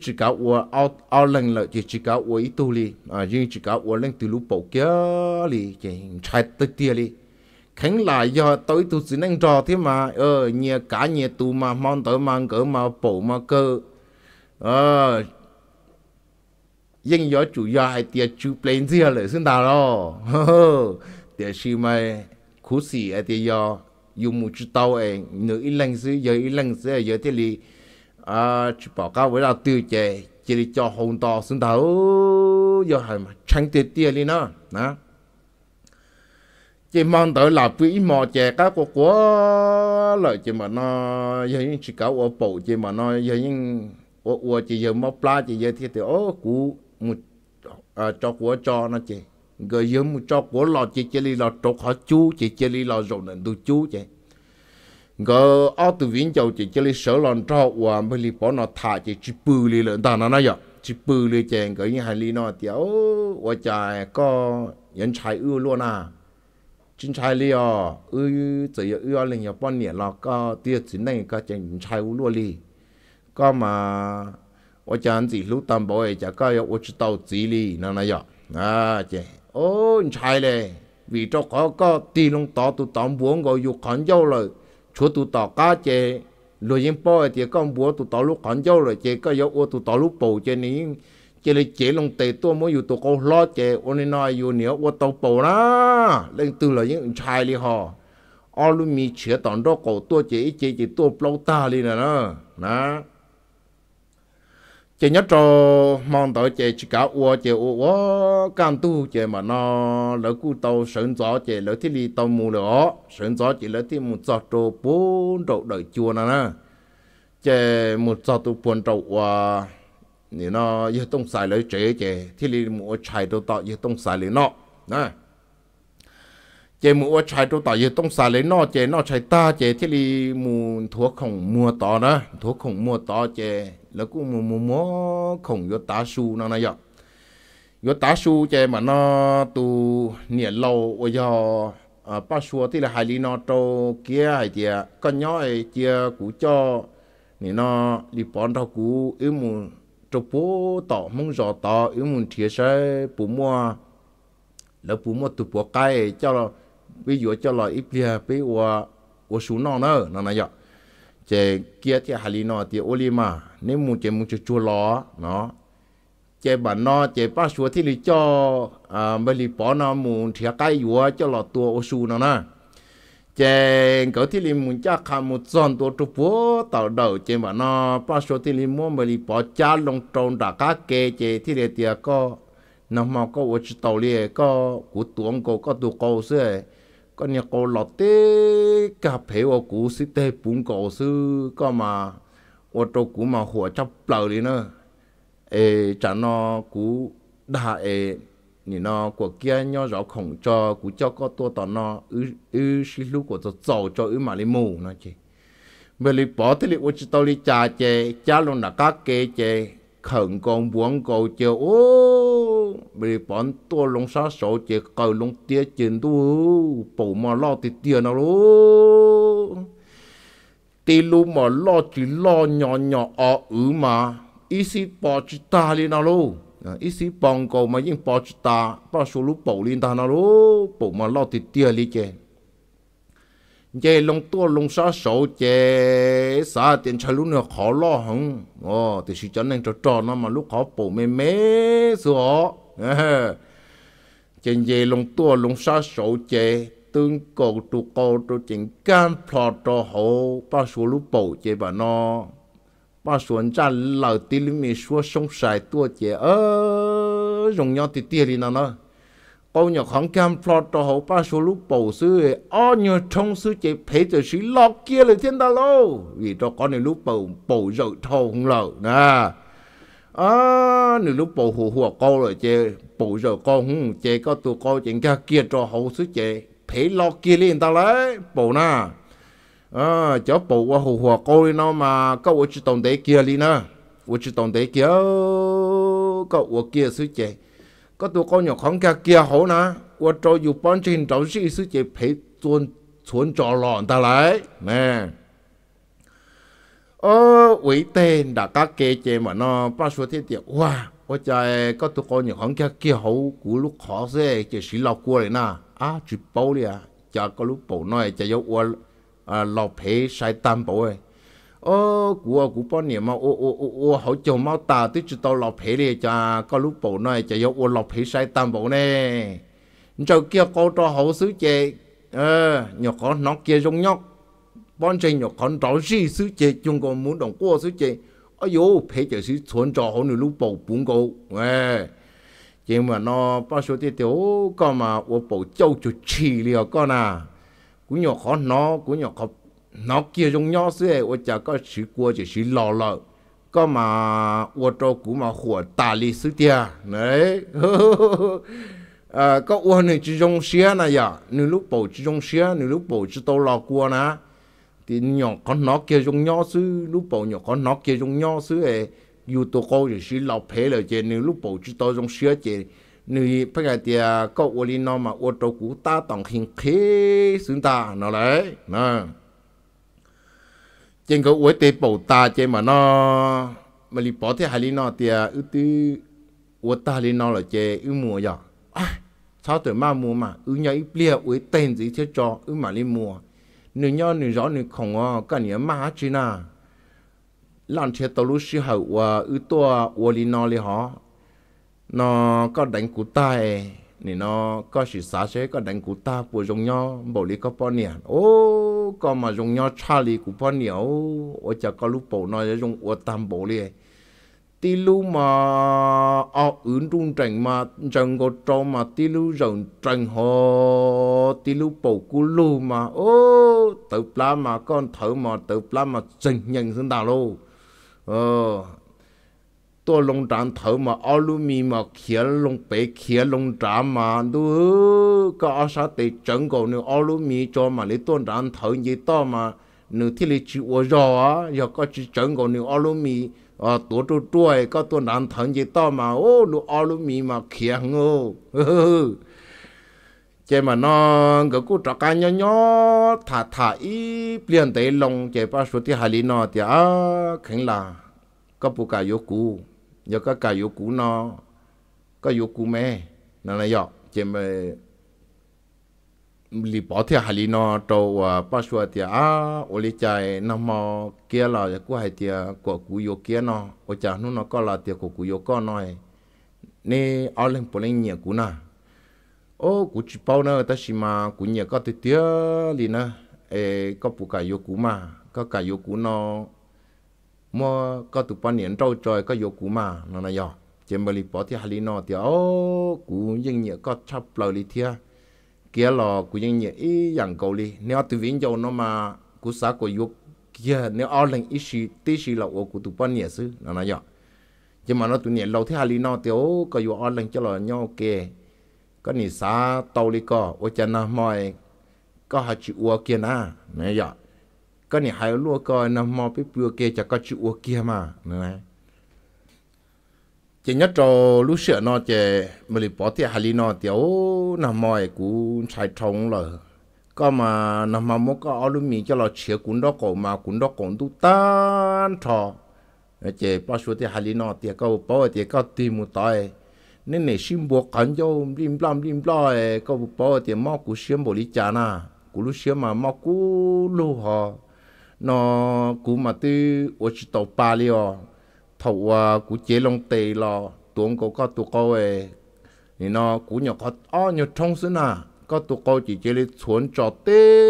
chỉ cả ô ao ao lần lợi chỉ chỉ cả ô ít tu li à riêng chỉ cả ô lần từ lúc bầu kia li chạy chạy tới tia li khánh lại do tôi tu sĩ năng trò thế mà ờ nhà cả nhà tu mà mong tới mang cỡ mà bổ mà cơ ờ dân do chủ gia hay tiệt chú plane gì là xin ta lo tiệt sĩ mà khú sĩ ở tiệt do dùng một chút tàu ấy e, nữ ít lần xứ giờ ít lần xứ giờ thế li à ờ, chú bảo cao với là tiêu chè chỉ cho hồn to xin tao giờ hay mà tránh tiệt tiệt đi nó nè chỉ mong tới là quỹ mò chè các của của lợi chỉ mà nó giờ những chỉ cáo ở bộ chỉ mà nó giờ những ở ở chỉ giờ mò pla chỉ giờ thì thì ô cú một à, cho của cho nó chỉ người giờ một cho của lò chỉ chỉ li lò trộn họ chú chỉ chỉ li lò rồi nên tôi chú chỉ ngờ ở từ viễn châu chỉ chỉ li sở lòn cho và mới li bỏ nó thả chỉ chỉ bự li lợn ta nó nói vậy chỉ bự li chèn cái những hành li nó thì ô ở trái có những trái ưa luôn à chính trai li à ư chỉ ư ở lên nhà bọn nhẹ là có tiêu chí này có chính trai u luôn li có mà ở chẳng chỉ lúc tầm bảo ấy chả có ở chỉ tàu chỉ li nó này giờ à chị ô trai này vì cho có có tì lông tỏ tụ tóm buông gọi dù khẩn dâu rồi chúa tụ tỏ cá chị lùi yên bò thì con bảo tụ tỏ lúc khẩn dâu rồi chị có yếu ô tụ tỏ lúc bầu chị nín chỉ là chế lòng tệ tua mới dù tụ câu lo chế ôn nên nói dù nếu ô tàu bầu đó lên từ là những trai đi họ ô lu mi chữa tòn đó cổ tua chế chế chế tua lâu ta đi nè nó nè chế nhớ trò mong tới chế chỉ cả ô chế ô ô cam tu chế mà nó lỡ cú tàu sơn gió chế lỡ thiết đi tàu mù lỡ sơn gió chế lỡ thiết mù gió trâu bốn độ đợi chùa nè nè chế một gió tu buồn trâu 你呢也东晒了这这，天里木柴都到也东晒了喏，那。chế mua trái đồ tỏi tông xà lấy nó chế nó trái ta chế thế li mù thua khổng mua tỏ đó thua khổng mua tỏ chế là cũng mù mù khổng vô tá su nó này vô tá su chế mà nó tu nhiệt lâu ôi giờ à ba xua thì là hai li nó trâu kia hai chia con nhỏ ấy chia cú cho nên nó đi bón đâu cú ứ mù จะพูต่อมึงจอต่ออีมุงเทียใช้ปุ่มว่าแล้วปุ่มว่าตัวปัวไก่เจ้าไปอยู่เจ้าลอยอีเพีไปว่ว่าสูนองเนอะนั่นนะยะจะเกียร์ที่ฮาลีนอที่โอลิมาเนี่ยมูเจะมูจะชัวล้อเนาะเจะบันนอเจะป้าชัวที่ลิจ่ออ่าบริปอนามึงเทียไก่อยู่เจ้าลอยตัวโอซูนองนะ chèn cỡ thì liền muốn cha khám một giòn tổ trụ phố tàu đầu chèn mà nó bao số thì liền muốn mà đi bỏ cha lông tròn đã cá kê chè thi để tiệt có nó mà có ở chỗ tàu liền có của tuồng có có tụ cầu xưa có nhà cầu lọt tê cà phê ở cũ xí tê bún cầu sư có mà mà ở chỗ cũ mà หัวจับเปล่าเลยเนอะเออจานอกูด่าเอ你呢国家要绕孔 cho cũng cho có tua tao nó ư ư xí lúc của tao giàu cho ư mà lấy mù nó chứ bởi lý bỏ thế lý ô chí tao lý cha chê cha luôn là các kê chê khẩn con buông cầu chê ô bởi lý bỏ tua luôn xá sổ chê cầu luôn tía trên tu bổ mà lo thì tiền nó lô tì lu mà lo chỉ lo nhỏ nhỏ ở ư mà ít xí bỏ chí ta lý nào luôn อีสีปองกมายิ่งปอจตาปอสูรุปูลินตานารุปูมาลอติเตียลิเจเจลงตัวลงสาสเจสาเตียนชลุเนขอล่อหงอ๋ติสิจันนังจอนมาลูกขอปูเมเมสัวเฮ้เจเจลงตัวลงสาสเจตึงกตุกตุจิงการพลอตโโหปอสูรุปูเจบานอ bà xuống cha lầu tí lý mì xua sông sài tua chế ơ dùng nhau tí tìa lý nào nó câu nhỏ khóng cam plot cho hậu bà xuống lúc bầu sư ơ nhờ trông sư chế phế tử sĩ lọt kia lời thiên ta lô vì cho con này lúc bầu bầu rợi thâu không lợ nè à nếu lúc bầu hồ hồ câu rồi chế bầu rợi câu không chế có tụ câu chính kia kia cho hậu sư chế phế lọt kia liền ta lấy bầu nè ờ cháu bố qua hồ hòa cô đi nó mà cậu ở chỗ tổng tế kia đi nữa ở chỗ tổng tế kia có ở kia sư chế có tụi con nhỏ con kia kia hổ nè qua trâu dù bọn trên trâu sĩ sư chế phải tuôn xuống trò lòn ta lại nè ờ ủy tên đã các kê chế mà nó ba số thiết tiệu wow có chạy có tụi con nhỏ con kia kia hổ cú lúc khó dễ chỉ sĩ lọc cua này nè à chỉ bầu đi à chả có lúc bầu nói chả yếu à lò phê sai tam bộ ấy ô của của bọn niệm mà ô ô ô ô họ chồng mau tà tới chữ tao lò phê đi cha có lúc bộ này chả yêu ô lò phê sai tam bộ nè cho kia cô cho hậu xứ chè ờ nhỏ con nó kia rong nhóc bọn trên nhỏ con rõ gì xứ chè chúng con muốn đồng qua xứ chè ôi phê chả xứ chuẩn cho họ nửa bộ bốn cô ờ chỉ mà nó bao số tiền tiểu có mà ô bộ châu chủ trì liền con à cú nhỏ khó nó cú nhỏ khó nó kia trong nhỏ xưa ô chả có sự cua chỉ sự lò lợ có mà ô tô cú mà khổ tà lì sư tia đấy à, có ô này chỉ trong xe này à nửa lúc bầu chỉ trong xe nửa lúc bầu chỉ tàu lò cua nè thì nhỏ con nó kia trong nhỏ xứ lúc bầu nhỏ con nó kia trong nhỏ xứ ấy dù tôi coi chỉ lò phê là chỉ nửa lúc bầu chỉ tàu trong xe chỉ À, có mà ta ta xuống 你不个的搞我哩那嘛，我照顾大当心开心大拿来，那。trên cái uế tế bầu ta trên mà nó mà li bỏ thế hay li nó thì à, ư tư uế ta li nó là chê ư mùa giờ à sao từ mà mùa mà ư nhớ ư bia uế tên gì thế cho ư mà li mùa nữ nhớ nữ rõ nữ không à cả nhớ mà chứ na làm thế tao lúc sư hậu ư tua uế li nó li họ nó có đánh cú tai thì nó có sự xả chế có đánh cú ta của dùng nho bảo lý có bao nhiêu ô có mà dùng nho cha lý của bao nhiêu ô chả có lúc bảo nó dùng ô tam bổ lý tí lu mà ở ứng trung trành mà chẳng có trâu mà tí lu rồng trành họ tí lu bổ cú lu mà ô tự pla mà con thở mà tự pla mà trần nhận sinh đạo luôn ờ ตัวลงจานเถอมาอาลูมีมาเขียนลงไปเขียนลงจานมาดูก็อาชาติจังกูเนี่ยอาลูมีจอมาเลยตัวจานเถอยี่ต่อมานึ่ที่ลิจิวจออยากก็จิจังกูเนี่ยอาลูมีอ่าตัวตัวด้วยก็ตัวจานเถอยี่ต่อมาโอ้ลูอาลูมีมาเขียนงูเจมาน้องก็กูจักการย่อๆถ่าถ่าอีเปลี่ยนแต่ลงเจ้าป้าสุดที่ฮาลีนอเตียแข็งลาก็ปุกายกู giờ có cả yếu à, cú nó có yếu cú mẹ nó là dọc chỉ mà lì bỏ theo hà nó trâu à ba xua thì à ô lì chạy nó mò kia là cú hay thì của cú yếu kia nó ô chả nó nó có là thì của cú yếu con nó nè ở lên bờ lên nhà cú na ô cú chỉ bao nữa ta xí mà cú nhà có từ tiếc lì na ê có bù yếu cú mà có cả yếu cú nó mà có tụ bao niệm trâu trời có vô cú mà nó là do chỉ mà li bỏ thì hà li nó thì ô cú dân nhẹ có chấp lời li thia kia lò cú dân nhẹ ý dạng cầu li nếu tụ vĩnh dầu nó mà cú xã có vô kia nếu ao lên ít xí tí xí là ô cú tụ bao niệm xứ nó là do chỉ mà nó tụ niệm lâu thì hà li nó thì ô có vô ao lên cho lò nhau kê, có nị xã tàu li có ô chân nó mỏi có hạt chịu ô kia na nè giờ ก็นี่หายลัวก็นำมอไปเปลือกเกจะก็จุอวเกียมานะจะยัดจอรู้เสือนอเจมริปอที่หาลีนอเตียวนำมอยกูชายทงเลยก็มานำมามก็เอาลุมีจะเราเฉียกุนดอกกมากุนดอกกตุตานทอเจปอชัวที่หาลีนอเตียก็ปอเตียก็ตีมุตอยนี่เนี่ยชิมบวกกันโยมริมปลอมริมปลอยก็ปอเตียมอกูเชื่อมบริจานะกูรู้เชื่อมามอกูรู้หอ nó cú mà tư ở chỉ tàu ba li ó thầu à cũng chế long tề lò tuồng cô có tụ có về thì nó cú nhỏ có ô nhỏ trong xứ nà có tụ có chỉ chế lấy chuẩn cho tê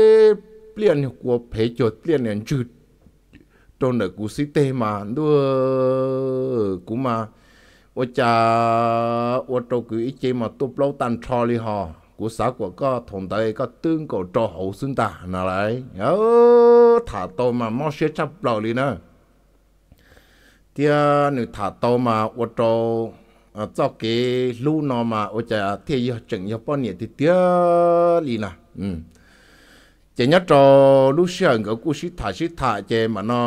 liền của phê cho liền liền chữ trong đời cú sĩ tê mà đưa cú mà ở cha ở cứ ý chế mà tụ lâu tàn trò li họ của xã của có thùng tay có tương cổ cho hậu xương ta nào lại nhớ thả tô mà mò xe chắp lầu đi nữa thì à, nữ thả tô mà ô tô à, cho cái lũ nó mà ô chả thì giờ chừng giờ bao nhiêu thì tiếc đi nè à. ừ chỉ nhớ cho lũ xưa ngỡ cú sĩ thả sĩ thả chè mà nó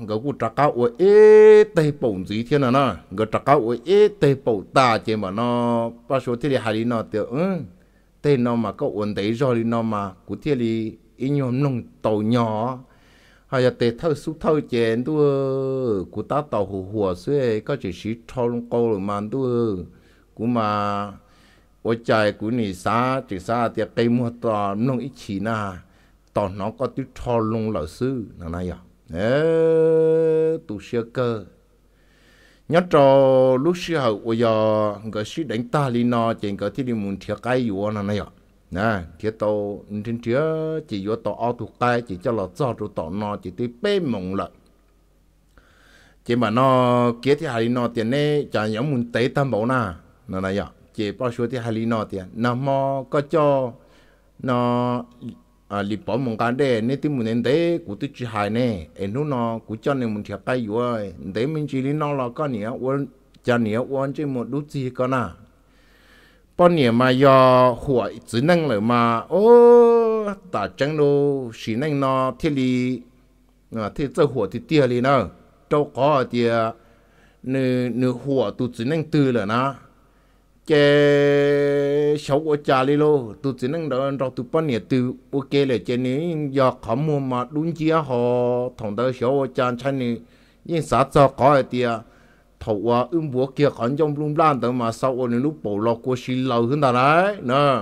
ngỡ cú trắc cao ở ế tây bổng gì thế nào nó ngỡ trắc cao ở ế tây bổng ta chè mà nó bao số thế thì hai nó tiêu ừ tê nó mà có ổn đấy rồi nó mà cụ thể thì ý nhóm nông tàu nhỏ hay là tê thâu súc thâu chén tu cụ ta tàu hồ hồ xuê có chỉ sĩ thâu lông câu rồi mà tu cụ mà ở chạy cụ nỉ xa chỉ xa thì cây mua tòa nông ít chỉ na tàu nó có tu thâu lông lão sư nó này à ê tu sơ cơ nhớ cho lúc xưa hậu bây giờ cái sự đánh ta li nó trên cái thiết đi muốn thiệt cái vụ nó này ạ nè thiết tàu trên trước chỉ vụ tàu ao thuộc cái chỉ cho là do trụ tàu nó chỉ tới bê mộng lận, chỉ mà nó kia thì hai nó tiền này chả nhóm muốn tế tam bảo na nó này ạ chỉ bao số thì hai nó tiền nằm mò có cho nó à lì bỏ mong cái đấy nên tìm mình đấy cụ tự chỉ hại nè em nó nó cụ cho nên mình thiệt cái rồi đấy mình chỉ nó là cái này, quân cha nhỉ quân chỉ một đút gì con nào, bao nhiêu mà giờ hủa chỉ năng là mà ô ta chẳng đâu chỉ năng nó thiết lý à thiết cho hủa thì tiền lý nó đâu có thì nửa à, nửa hủa tụt chỉ năng từ là nó chế sáu của cha đi lô tụ chỉ năng đó rồi tụ bao nhiêu tụ ok là chế này do khó mua mà đúng chỉ họ thằng đó sáu của cha chân này nhưng sát cho có cái tia à, thầu qua à, ưng búa kia còn trong lung lan tới mà sau ôn lúc bỏ lọ của xí lâu hơn ta đấy nè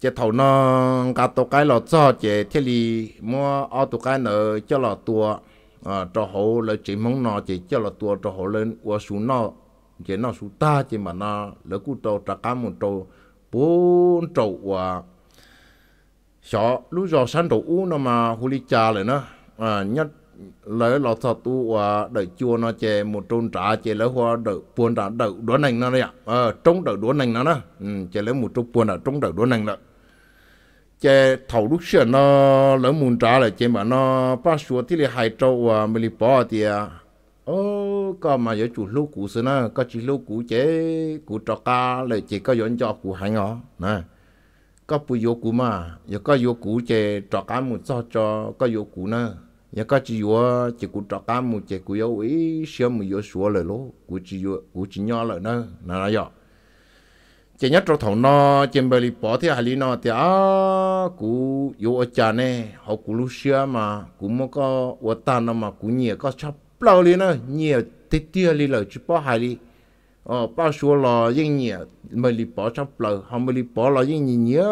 chế thầu nó cả tổ cái lọ cho chế thiết li mua ở tổ cái nợ cho lọ tua à cho hộ là chỉ mong nó chỉ cho lọ tua cho hộ lên qua xuống nó chỉ nó sút ta chỉ mà nó lấy cú trâu trả cá một trâu bốn trâu và sợ lúc giờ sáng trâu u nó mà hù lý cha lại nó à nhất lỡ lọ thọ tu và đợi chua nó chè một trôn trả chè lấy hoa đợi buồn đã đợi đũa nành nó đấy ạ à, trống đợi đũa nành nó đó ừ, chè lỡ một trôn buồn là trống đợi đũa nành đó chè thầu lúc xưa nó lấy muốn trả lại chè mà nó ba số thì là hai trâu và mình bỏ thì à ô có mà giờ chủ lô cũ xưa na có chỉ lô cũ chế cũ trọ ca lại chỉ có yon cho cũ hai ngó nè có bù yo cũ mà có yo cũ chế trọ cá một cho cho có yo cũ na có chỉ yo chỉ cũ trọ cá một chế cũ yo ý xem một yo số lại lô cũ chỉ yo cũ chỉ nhỏ lại nè nè là chỉ nhất trong thằng nó trên bờ lì bỏ thì hà lì nó thì à cũ yo ở cha nè họ cũ lúc xưa mà cũ mà có ở ta mà cũ nhiều có chấp bao li nó nhiều tê tia li là chỉ bỏ hai li ờ bao số là những nhiều mà li bỏ trong bao không mà li bỏ là những nhiều nhiều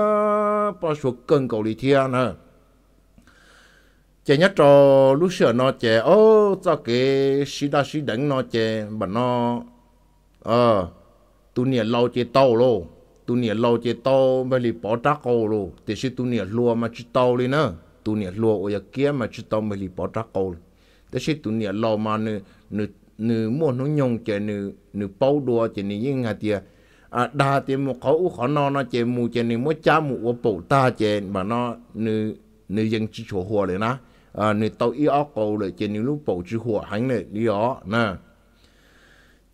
bao số cần cầu li thiên nữa chè nhất cho lúc sửa nó chè ô cho cái xí đa xí đánh nó chè mà nó ờ tụi nè lâu chè tàu lô tụi nè lâu chè tàu mà li bỏ trắc cầu lô thì xí tụi nè lúa mà chỉ tàu đi nữa tụi nè lúa ở kia mà chỉ tàu mà li bỏ trắc cầu แต่ชิตุเนี่ยเรามาเนื้อเนื้อเนื้อม้วนน้องยงเจเนื้อเนื้อเป้าดัวเจนี่ยังไงเตียอ่าดาเจมูเขาอู้ขอนอนเจมูเจนี่มัวจ้ามูว่าปู่ตาเจมาเนาะเนื้อเนื้อยังชิโฉหัวเลยนะอ่าเนื้อเต้าอีอ้อโกเลยเจนี่รู้ปู่ชิหัวหันเลยนี่อ๋อนะ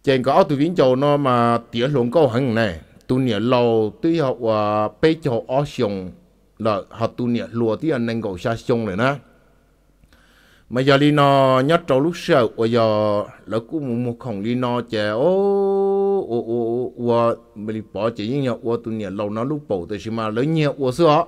เจนก็เอาตัววิ่งโจเนาะมาเตี๋ยหลงก็หันเนี่ยตัวเนี่ยเราตัวเขาว่าไปโจอ้อชง là họ tu niệm lùa thì anh nên gọi xa sông này nè mà giờ đi nó nhớ trâu lúc sợ và giờ lỡ cũng một một khổng đi nó chè ô ô ô ô mình bỏ chỉ những nhà ô tụi nhà lâu nó lúc bầu tới mà lỡ nhiều ô sữa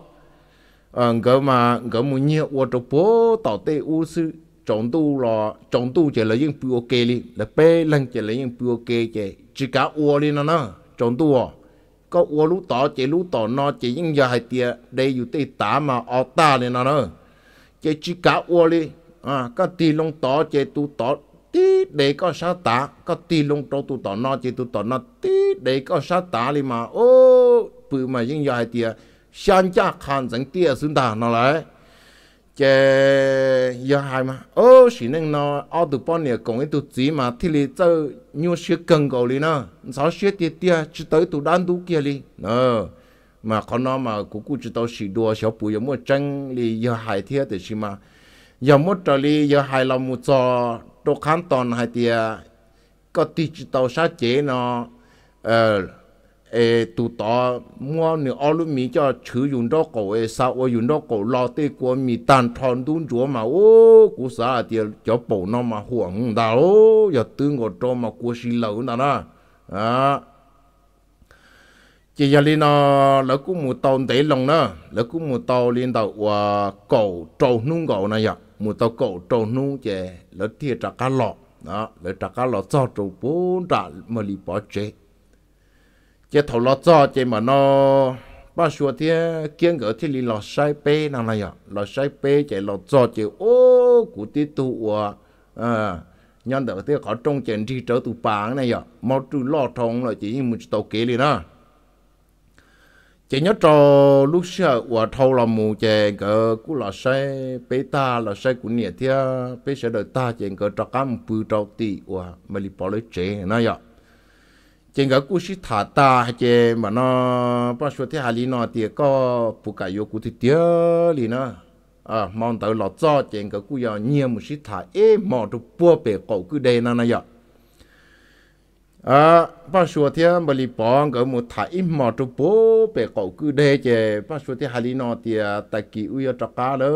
ờ, ngỡ mà ngỡ muốn nhiều ô trâu bố tạo tê ô sư trọng tu là trọng tu chè là những bùa ok đi là bê lần chè là những bùa ok chè chỉ cả ô đi nó nó trọng tu à có ô lúc tỏ chè lúc tỏ nó chè những giờ hai tiệt đây dù tê tả mà ở ta đi nó nó chè chỉ cả ô đi à có tì lông tỏ chế tu tỏ tí để có sao tả có tì lông tỏ tu tỏ nó chế tu tỏ nó tí để có sao tả li mà ô bự mà những dài tiệt sáng cha khan chẳng tiệt xuống tả nó lại chế giờ hai mà ô chỉ nên nó ở từ bao nhiêu cũng cái tụ chỉ mà thì lì cho nhiều sự cần cầu lì nó sáu sự tiệt tiệt chỉ tới tụ đan tụ kia lì nó mà con nó mà cũng cũng chỉ tới sự mà giờ muốn trở đi giờ hài lòng một cho đồ khán toàn hai tia à, có digital sa chế nó ờ ê tụ tọ mua nửa ô lúc mi cho chữ dùng đó cổ ê sao ô dùng đó cổ lo tê của mi tàn thòn đun chúa mà ô cú sa tia cho bổ nó mà huống đào giờ tương của cho mà cú xì lẩu nào đó à chỉ giờ lên nó lỡ cũng một tàu để lòng nữa lỡ cũng một tàu lên tàu và ờ, cầu trâu nung cầu này vậy một tàu cổ trầu nu chè lỡ thiệt trả cá lọ đó lỡ trả cá lọ cho trầu bốn trả mà lì bỏ chế chè thầu lọ cho chè mà nó ba xua thì kiêng gỡ thì lì lọ sai pê nào này à lọ sai pê chè lọ cho chè ô cụ tí tu à nhân đỡ thì có trong chèn đi trở tụ bảng này à mau trừ lọ thòng là chỉ như một tàu kế liền đó chỉ nhớ cho lúc xưa và thâu là mù chè cỡ cú là xe bé ta là xe của nhẹ thia bé sẽ đời ta chè cỡ cho cá một bự trâu tì và mà li bỏ lấy chè nó vậy chè cỡ cú sĩ thả ta chè mà nó bao số thế hà li nó thì có phụ cả yêu cú thì tiếc li nó à mong tới lọt cho chè cỡ cú giờ nhiều một sĩ thả ế mò được bùa bể cổ cứ đây nó nó vậy à ba số thiên bali bong cái một thay mò trụ bố bề cậu cứ để chè ba số tiền hali nọ thì tại kỳ uy trọ cá đó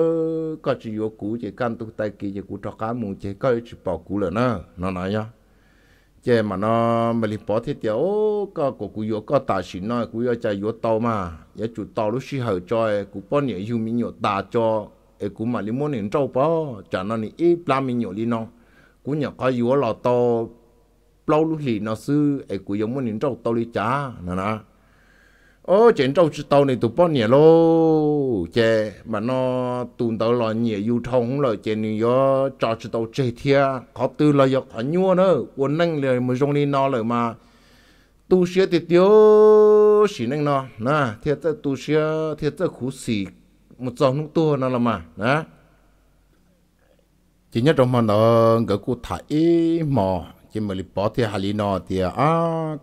có chỉ vô cũ chỉ căn tu tại kỳ chỉ cũ trọ cá mù chỉ có chỉ bỏ cũ là nó nó nói nhá chè mà nó bali bỏ thế thì ô có cổ cũ vô có tài xin nói cũ vô chạy vô tàu mà giá chủ tàu lúc xí hở cho cũ bao nhiêu yêu mình nhiều ta cho ấy cũ mà li muốn nên trâu bao cho nó ni ít làm mình nhiều li nó cũ nhỏ có vô lò tàu lâu lúc thì nó sư ấy cũng giống một những trâu tàu đi chả nè nè ô chén trâu tàu này tụi bao nhiêu lô chè mà nó tụn tàu là nhiều yêu thông rồi chè này do trò chữ tàu chè thia họ tư là do họ nhua nữa quân năng là mới trong đi nó rồi mà tu sửa thì tiêu xí năng nó nè thiệt ta tu sửa thiệt ta khú xì một dòng nước tua nó là mà nè chỉ nhớ trong mà nó cái cụ thải mò chỉ mà li bỏ thì hà li nọ thì à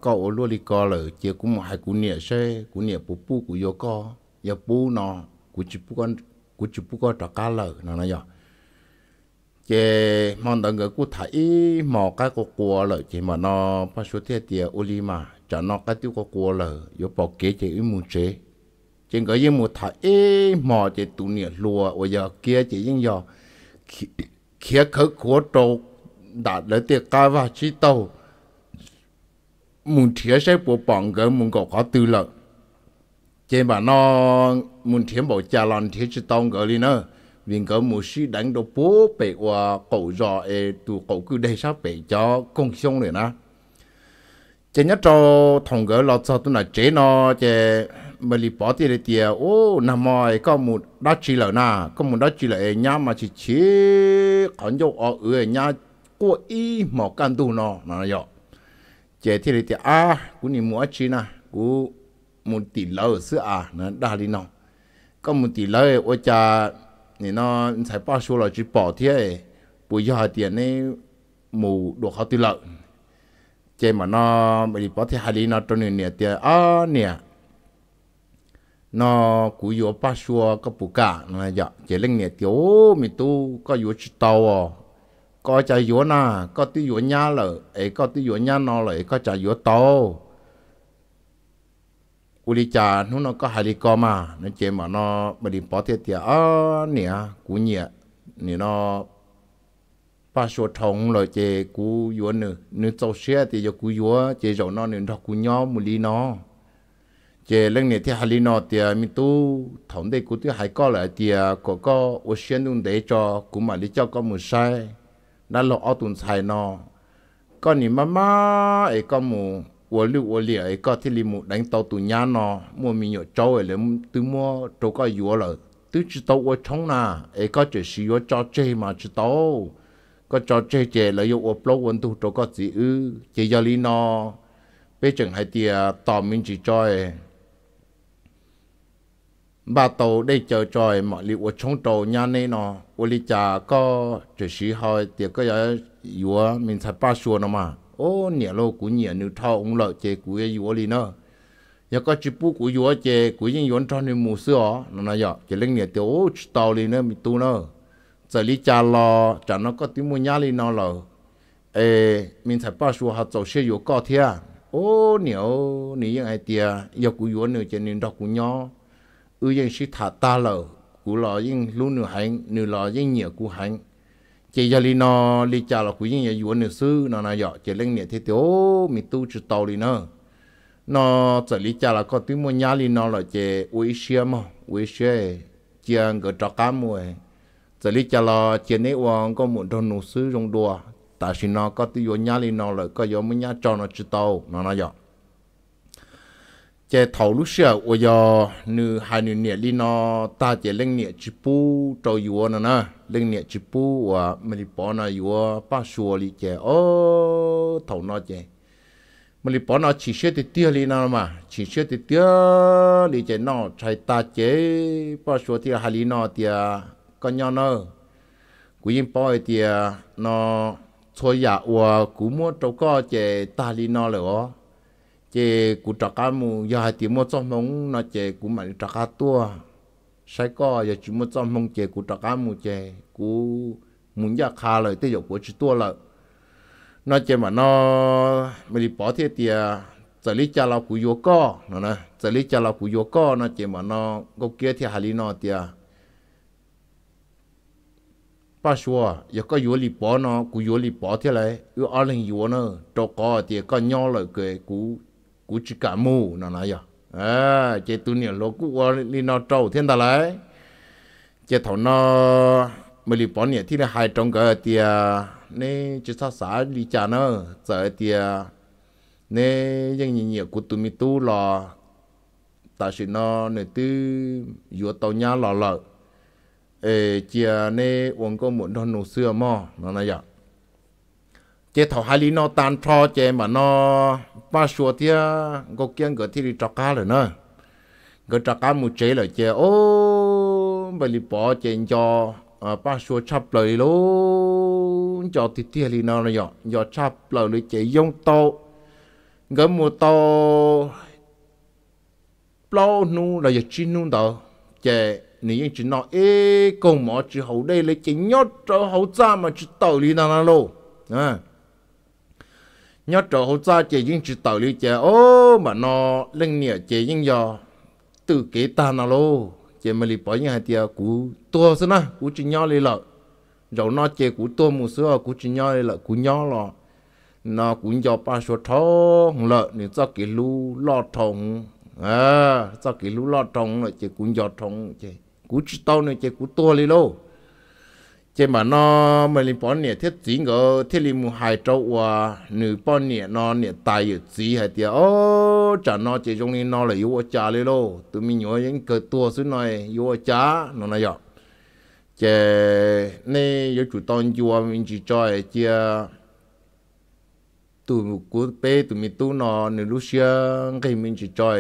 có luôn li có rồi chỉ cũng một hai cũng nhẹ xe cũng nhẹ bù bù cũng vô co giờ bù nọ cũng chỉ bù con cũng chỉ bù con trọ cá lợ nọ nọ giờ chỉ mong đợi người cũng thấy mò cái có cua lợ chỉ mà nó phát số thế thì ô li mà cho nó cái tiêu có cua lợ vô bỏ kế chỉ ít muốn chế chỉ có những một thấy mò chỉ tu nhẹ lùa bây giờ kia chỉ những giờ kia khứ khố trâu đã tiệc cao và chi tàu muốn thiếu sẽ bộ bọn gỡ muốn có khó tư lợi chế mà nó muốn thiếu bộ cha lon thiếu chỉ tông gỡ đi nữa vì gỡ muốn suy đánh đồ bố bể qua cậu giò e tụ cậu cứ đây sao bể cho công xong rồi nè chế nhất cho thằng gỡ lọt sao tôi là chế nó chế mà lì bỏ tiền tiền ô nằm mỏi có một đắt chỉ lợi nà có một đắt chỉ lợi nhà mà chỉ chế còn dâu ở ở nhà 过一毛干度呢，那要，这天里的啊，古你莫去呢，古木地老是啊，那哪里呢？个木地老我家你呢才八岁了，去保天，不要点呢，木落好地老，这嘛呢，没保天还里呢，中年的啊年。nó cú yếu ba xua có bù cả nó giờ chỉ linh nghệ tiểu mi tu có yếu chỉ tàu có chả dúa na có tí dúa nhá lợ ấy có tí dúa nhá nó lợ có chả dúa to u li cha nó nó có hai li co mà nó chế mà nó mà đi bỏ thiệt thiệt ở ờ, nè cú nhẹ nè nó ba số thông rồi chế cú dúa nữa nữa tàu xe thì cho cú dúa chế rồi nó nữa đọc cú nhỏ một li nó chế lần này thì hai li nó thì mình tu thống đây cú thứ hai co lại thì có có ô xuyên luôn để cho cú mà đi cho có một sai 那老奥顿菜呢？có ni mà má ấy có mù ủa lưu ủa lìa ấy có thì li mù đánh tàu tù nhà nó mua mi nhọ trâu ấy từ mua trâu có yếu rồi từ chỉ tàu ủa chống nà ấy có chỉ sử dụng cho mà chỉ tàu có cho chê chê là yếu ủa plou ổn tu trâu có gì ư chỉ giờ bây chẳng hay tiệt tàu chỉ cho bà tổ đây chờ trời mọi liệu ở trong tàu nhà này nó ở lý trà có chỉ sĩ hỏi tiệc có giờ yếu mình 才八说了嘛 ô nhẹ lô của nhẹ nữ thao ông lợi chế của cái yếu lý nữa giờ có chỉ bu của yếu chế của những yếu cho nên mù sữa nó nói giờ chỉ lên nhẹ tiểu ô tàu lý nữa mình tu nữa giờ lý trà lo chả nó có tiếng mua nhà lý nó lo ê ba mình 才八说 họ tổ sẽ yếu có thiệt ô nhẹ ô nhẹ ai tiệt giờ của yếu nữa cho nên đọc của nhau ư yên sĩ thả ta lờ cú lò yên lú nửa hành nửa lò yên nhựa cú hành chỉ giờ li nó li cha là cú yên nhà yuan nửa sư nó nói dọ chỉ lên nhẹ thế thiếu mi tu chỉ tàu lì nó nó chỉ li cha lò có tiếng mua nhá lì nó là chỉ uy xia mà uy xia chỉ ăn cái trọ cá mua chỉ li cha lò chỉ nấy uang có một đồng nửa sư rong đùa tại vì nó có tiếng mua nhá lì nó là có yếu mua nhá cho nó chỉ tàu nó nói dọ chế thầu lúc xưa của giờ nữ hai nữ nhẹ đi nó ta chế lên nhẹ chụp bu trâu yếu nó nè lên nhẹ chụp bu và mình bỏ nó yếu ba xua đi chế ô thầu nó chế mình bỏ nó chỉ xưa thì tiêu đi nó mà chỉ xưa thì tiêu đi chế nó chạy ta chế ba xua thì hai đi nó thì à, con nhau nó của yên bỏ thì à, nó thôi giả dạ, của cú mua trâu co chế ta đi nó rồi chế cụ trọ cá mù giờ hai tiếng mua trong mông nó chế cụ mà trọ cá tua sai co giờ chỉ mua trong mông chế cụ trọ cá mù chế cụ muốn giờ khá lời tới giờ của chỉ tua lợi nó chế mà nó mày đi bỏ thế tiệt, giờ lý cha lão cụ vô co nó nè giờ lý cha lão cụ vô co nó chế mà nó gốc kia thì hà lý nó ba số giờ có vô lý bỏ nó cụ vô lý bỏ thế này ở ở lên vô nó trọ co thì có nhau lời cười cụ cú chỉ cả mù nó nói giờ à chế tu niệm lô cú đi nó trâu thiên ta lại chế thầu nó mới đi bỏ niệm thì là hai trong cái thì à, nên chỉ sao xả đi cha nó sợ thì nên những nhiều nhiều cú tu mi tu là ta chỉ nó nè tư vừa tàu nhà lò lợ ê chia nè uống có muốn đón nụ xưa mò nó nói giờ chế thầu hai lý nó tan pro chế mà nó ba số tia có kiên có thì trọc cá rồi nữa cái trọc cá một chế là chế ô bởi lý bỏ chế cho ba à, số chắp lời lô cho thì tia lý nó rồi do chắp lời lý chế giống to cái mua to lâu nu là giờ chín nu đó chế nếu chỉ nó ê công mỏ chỉ hậu đây lấy chỉ nhót cho hậu ra mà chỉ tàu lý nó nó lô à nhớ chỗ hậu gia chị yên chỉ tàu lưu chị ô mà nó linh nhẹ chị yên giờ tự kế ta nào lô chị mà lì bỏ nhà hai tia cú tua xí na cú chỉ nhớ lì lợ rồi nó chị cú tua một số, cú chỉ nhớ lì lợ cú nhớ lọ nó cú cho ba số thô lợ nên cho cái lũ lo thông, à cho cái lũ lo thông, là chị cú cho thông, chị cú chỉ tàu này chị cú tua lì lô chế mà nó mà lên bọn nè thiết chỉ ngờ thiết lên một hai trâu và nữ bọn nè nó nè tài ở chỉ hay tiệt ô chả nó chỉ trong này nó là yếu chả lấy lô tụi mình nhớ những cái tua xuống này yếu chả nó này vậy chế nè yếu chủ tôn chùa mình chỉ cho chia tụi mình cú bé tụi mình tu nó nữ lúc xưa cái mình chỉ cho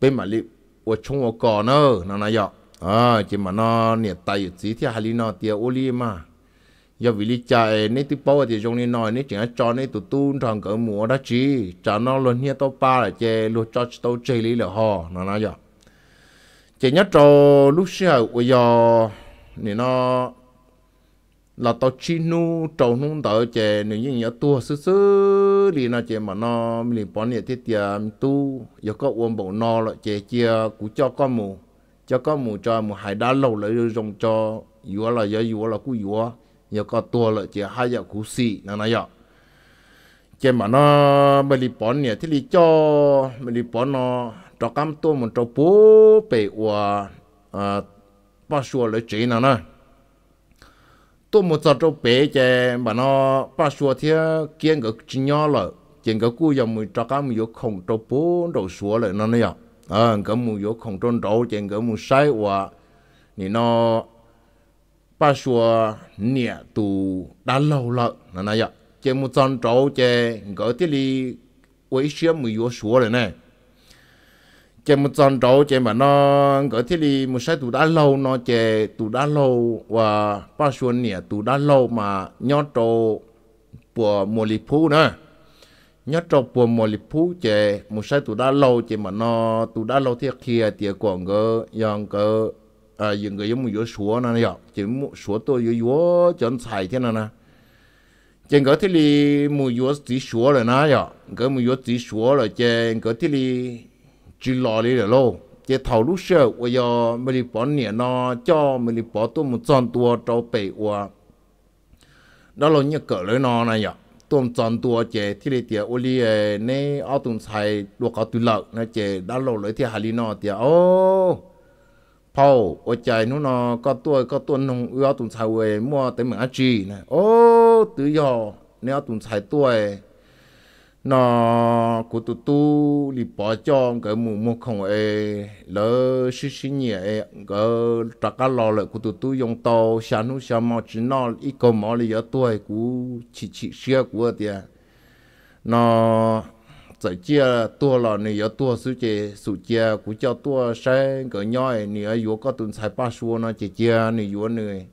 bé mà liệu ở trong ở cỏ nữa nó này vậy à chỉ mà nó nè tay chỉ thì hai nó tiệt ô li mà giờ vì lý chạy nên tiếp bao thì trong này nói nên chỉ cho nên tụt tuôn thằng cỡ mùa đó chỉ cho nó luôn hiện tao pa là chè luôn cho tao chơi lý là họ nó nói giờ chỉ nhớ cho lúc sau bây giờ nên nó là tao chi nu trâu nu tờ chè nếu như nhớ tua sứ sứ đi nó chè mà nó mình bỏ nè thiết tiệm tu giờ có uống bộ no lại chè chia cú cho con mù cho có một cho một hải đá lâu lấy dùng cho yếu là yếu yếu là cú yếu giờ có tua là chỉ hai giờ cú xì nó nói vậy chỉ mà nó mình đi bón nè thì đi cho mình đi bón nó cho cam tua một cho bố bể của à bao xua lấy chỉ nó nè tua một cho cho bể chỉ mà nó bao xua thì kiến cái chỉ nhỏ rồi kiến cái cú giờ mình cho cam yếu không cho bố đầu xua lại nó nói vậy ờ cái mu yo không trôn trâu trên cái mu sai wa ni nó ba xua nhẹ tu đã lâu lợ là này ạ dạ, trên mu trôn trâu trên cái tiết li quấy xiêm mu yo xua rồi nè trên một tròn trâu trên mà nó có thiết đi một sai tụ đã lâu nó chè tụ đã lâu và ba xuân nè tụ đã lâu mà nhót trâu bùa mùa lì phú nữa nhớ trò buồn mò lì phú chè một sai tụ đã lâu chè mà nó tụ đã lâu thiệt kia tiệt còn cơ yong cơ à những người giống một yếu số nó nhở chỉ một số tôi yếu yếu chọn xài thế nào nè chè cái thế li một yếu chỉ số rồi nè nhở cái một yếu chỉ số rồi chè cái thế li chỉ lo đi rồi lo chè thầu lúc sợ bây giờ mình đi bốn nhẹ nó cho mình đi bốn tôi một trăm tuổi trâu bảy qua đó là những cỡ lớn nó này nhở วมจอนตัวเจที่เลยเตียโอลีเอในอาตุนชทยลวกเขาตุลักนะเจด้านโลเลยที่ฮาลีนอเตียโอ้พ่อโอใจนู่นอก็ตัวก็ตัวนงเอาตุนชทยเวมัวแต่เหมือนอาจีนะโอ้ตือยอในอาตุนชทยตัว nó cụ tu tu li bỏ cho cái mù mù không ấy lỡ xí xí nhẹ cái trả cá lò lại cụ tu tu dùng tàu xa nu xa mò chỉ nó ít câu mò li ở tuổi cụ chỉ chỉ xe của tiệt nó giờ chia tua lò này ở tua số chế số chia cụ cho tua xe cái nhoi này ở có tuần sai ba số nó chỉ chia này vô này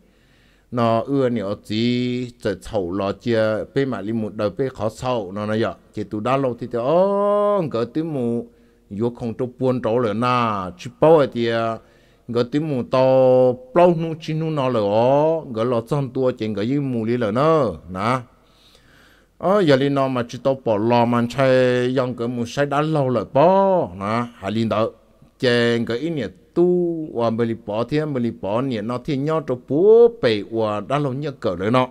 nó ưa nhiều gì trở sầu lo chia bên mà đi một đời bên khó sầu nó nói vậy chỉ tụ đã lâu thì thì ô ngỡ tí mù vô không cho buôn trâu lửa na chỉ bao thì à, ngỡ tí mù to bao nu chín nu nó lửa ó ngỡ lo trong tua chỉ ngỡ như mù đi lửa nó nà ờ giờ đi nó mà chỉ tao bỏ lo mà chơi dòng cái mù say đã lâu lửa bao nà hà linh đó chỉ ngỡ ít nhiệt tu và mình bỏ thiên mình bỏ nhẹ nó thì nhau cho bố bể và đã lâu nhớ cỡ nữa nó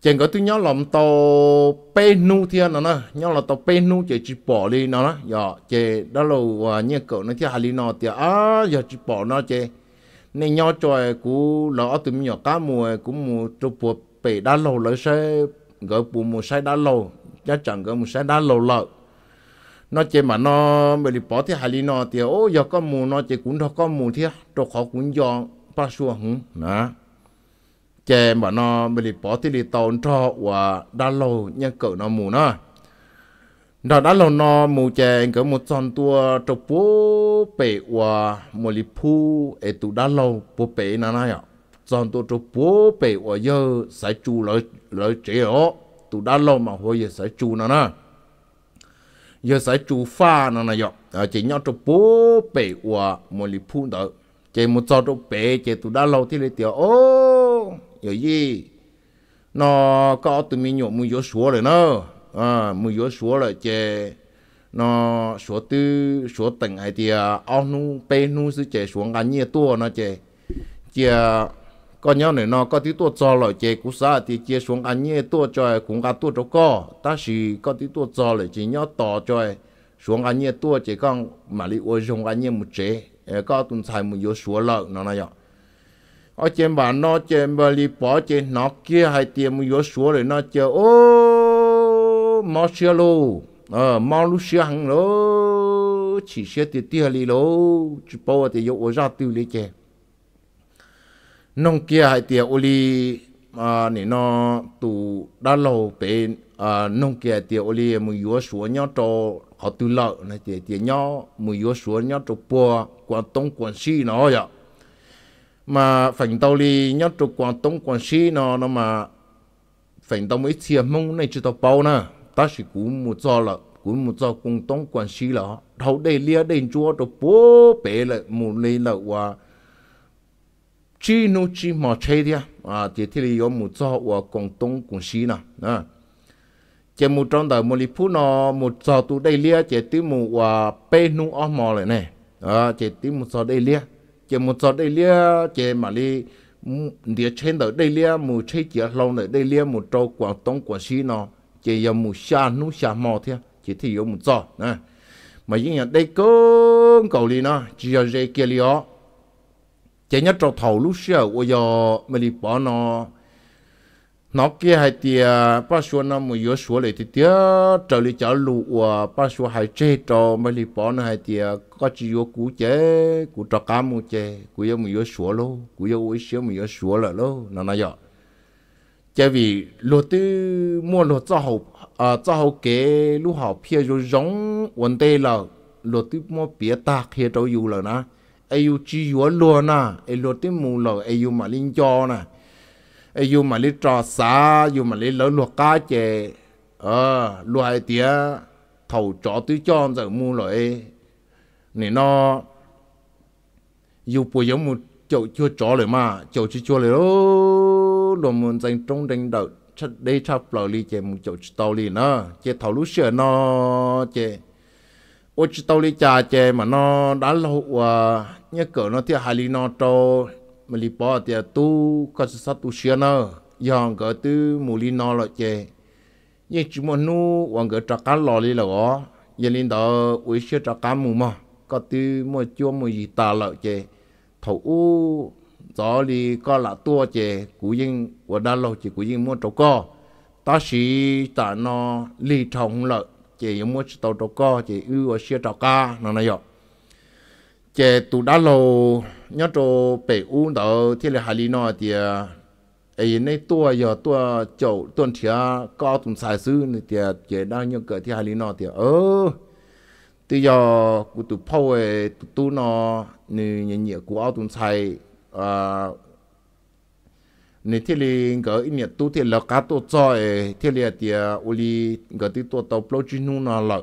chẳng có tu nhau lòng tàu bê nu thiên nó nè nhau là tàu bê nu chỉ chỉ bỏ đi nó nè giờ chỉ đã lâu và nhớ cỡ nó thì hà lý nó thì á giờ chỉ bỏ nó chỉ nên nhau tròi cú lỡ tụi mình nhỏ cá mùa cũng mùa cho bố bể đã lâu lỡ sẽ gỡ bùa mùa sai đã lâu chắc chẳng gỡ mùa sai đã lâu lợi nó chỉ mà nó bị bỏ thì hài nó thì ô giờ có mù nó chỉ cũng đâu có mù thì cho khó cũng do ba xua hứng nè chỉ mà nó bị bỏ thì đi tàu cho và đa lâu nhân cỡ nó mù nó đó đã lâu nó mù chè cỡ một tròn tua trục bố bể và một lì phu ở tụ đã lâu bố bể nó nói ạ tròn tua trục bố bể và giờ sẽ chu lợi lợi chế ó tụ đã lâu mà hồi giờ sẽ chu nó nè giờ sẽ chủ pha nó này giờ chỉ nhau cho bố bể của một lý phun đó chỉ một cho cho bể chỉ tụ đã lâu thì lấy tiền ô giờ gì nó có tụi mình nhổ mua gió xuống rồi nó à ờ, mua gió xuống rồi chỉ nó số tư số tầng ấy thì ờ, ao nu bê nu sư chỉ xuống ngắn nhiều tua nó chỉ chỉ có nhau này nó có tí tua cho lại chế cú sa thì chế xuống anh nhẹ tua cho cũng cả tua chỗ co ta chỉ có tí tua cho lại chế nhau tỏ cho xuống anh nhẹ tua chỉ con mà đi ôi dùng anh nhẹ một chế có tuần xài một yếu số lợi nó này ạ ở trên bà nó trên bà đi bỏ trên nó kia hay tiền một yếu số lợi nó chờ ô mò xe lô ờ mò lu xe hàng lô chỉ xe thì tiền đi lô chỉ bảo thì yếu ra tiêu đi chơi nông kia hai tia uli à nè nó tụ đã lâu bé à nông kia tia uli mùi yếu xuống nhau cho họ tự lợi này tia tia nhau mùi yếu xuống nhau cho bùa quan tông quan si nó vậy dạ. mà phản tàu li nhau cho quan tông quan si nó nó mà phản tàu mấy chia mông này chưa tàu bao nè ta chỉ cũng một do là cũng một do quan tông quan si là thấu đây lia đây chúa cho bố bé là một lấy là qua chi nu chi mà chơi đi à thì thì là có một chỗ ở Quảng Đông cũng xí nè à chỉ một trong đời một lý phú nó một giờ tụ đây lia chỉ tí một à pe nu ở mò lại này à chỉ tí một giờ đây lia chỉ một giờ đây lia chỉ mà đi địa trên đời đây lia một chơi chỉ lâu này đây lia một chỗ Quảng Đông Quảng xi nó chỉ có một xa nu xa mò thế à. chỉ thì có một giờ à, mà những nhà đây cũng cầu đi nó chỉ có dây kia li ó chỉ nhớ trâu thầu lúc xưa ôi giờ mà đi bỏ nó nó kia hai tia ba số nó mà yếu số lại thì tia trở lại trở lụ và ba số hai chế trò mày đi bỏ nó hai tia có chỉ yếu cú chế cú trò cá mu chế cú yếu mà yếu số lô cú yếu ôi xíu mà yếu số là lô nó nói vậy chỉ vì lô tư mua lô cho hậu à cho hậu kế lô hậu phía rồi giống vấn đề là lô tư mua bia ta kia trâu yếu là na yêu chi yếu luôn nè ai luôn tiếng mù lò ai yêu mà linh cho nè ai yêu mà linh trò xa yêu mà linh lỡ luộc cá che ờ luộc hai tía thầu cho tứ cho giờ mù lò ấy nè no yêu bùi giống một chậu chưa cho rồi mà chậu chưa chua rồi đó đồ muốn dành trong đánh đợi chất đây chắp lò li chè một chậu tàu li nó chè thầu lúc sửa nó chè ôi tàu li trà chè mà nó đã lâu ờ, nhớ cỡ nó thì hai lý nó trâu mà lý bỏ thì à tu có sự sát tu xia nó dòng cỡ tư mù lý nó lại chè nhớ chú muốn nu hoàng cỡ trạc cá lò lý là ó giờ lên đó uế xia trạc cá mù mà có tư mua chua mua gì ta lại chè thầu u gió lý có là tua chè cú yên của đa lâu chỉ cú yên mua trâu co ta sĩ ta nó lý trồng lợi chỉ mua trâu trâu co chỉ ưu ở xưa trạc cá nó này vậy chế tụ đá lô nhớ cho bể u đó thì là hai lý nó thì ấy à, này tua giờ tua chỗ tuần thía có tụng xài sư thì à, chế đang nhớ cỡ thì hai lý thì ơ ờ, từ giờ cụ tụ phâu ấy tụ tu nó nè nhẹ nhẹ cụ áo tụng xài à nè thì là cỡ ít nhẹ tu thì là cá tu cho ấy thì là thì à, uli cái tí tu tàu plau chín nó lợ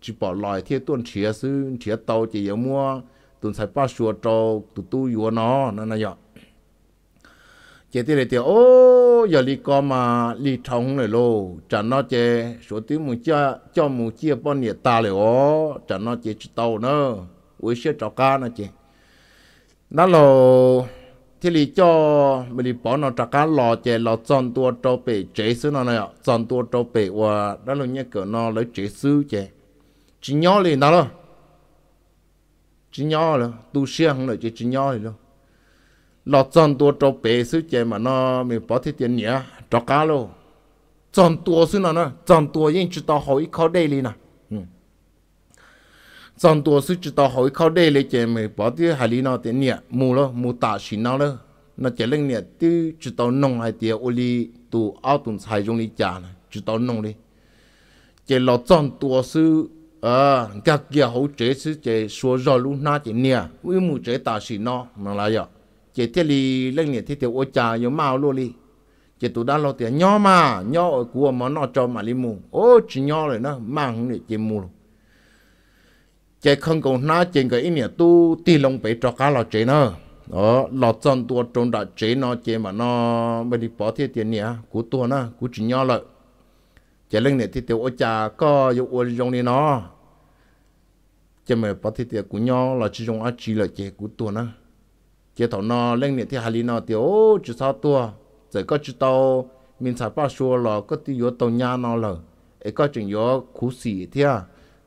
chỉ bỏ lại thì tuần thía sư thía tàu chỉ giờ mua tụi sai ba sửa trò tụi tu yếu nó nó nó vậy chế tí này tiểu ô giờ đi có mà đi thông này lô chẳng nó chế số tiếng muốn cho cho muốn chia bao nhiêu ta rồi ô, chẳng nó chế chỉ tàu nữa uế xe trò cá nó chế đó là thì lý cho mình đi bỏ nó trà cá lò chế lò chọn tua trâu bể chế sư nó này chọn tua trâu bể và đó là những cái nó lấy chế sư chế chỉ nhỏ liền đó rồi chỉ nhỏ là tu siêng là chỉ chỉ nhỏ luôn. lọ chọn tua cho bể xứ chè mà nó mình bỏ thiết tiền nhỉ cho cá luôn. chọn tua xứ nó nó chọn tua yên chỉ tao hỏi khó đây liền nè chọn ừ. tua xứ chỉ tao hỏi khó đây liền chè mình bỏ thiết hải lý nó tiền nhỉ mù lo mù tạ xin nó lo nó chè lên nhỉ tư chỉ tao nông hai tiền ô li tu ao tuần xài trong đi chả này chỉ tao nông đi chè lọ chọn tua xứ ờ các kia hỗ trợ sự chế số rõ lũ na chỉ nia với mu chế ta sĩ nó mà là vậy chế thế lý lên nhẹ thế tiêu ô cha yếu mau luôn đi chế tụ đã lo tiền nhỏ mà nhỏ ở của mà nó cho mà li mu ô chỉ nhỏ rồi nó mang không để chế mu luôn chế không còn na chế cái ý tu ti lông bể cho cá lo chế nữa đó lo chọn tua trôn đã chế nó chế mà nó mới đi bỏ thế tiền nia của tua nó của chỉ nhỏ rồi chế lên nhẹ thế tiêu ô cha có yếu ô dùng đi nó chỉ mà bắt thì tiệt cũng nhau là chỉ dùng ăn chỉ là chỉ cũng tua nữa chỉ thầu nó lên nè thì hà lý nó thì chỉ sao tua chỉ có chỉ tàu mình sao bao xuống là có tiêu yếu tàu nhà nó là ấy có chuyện yếu khú xì thì à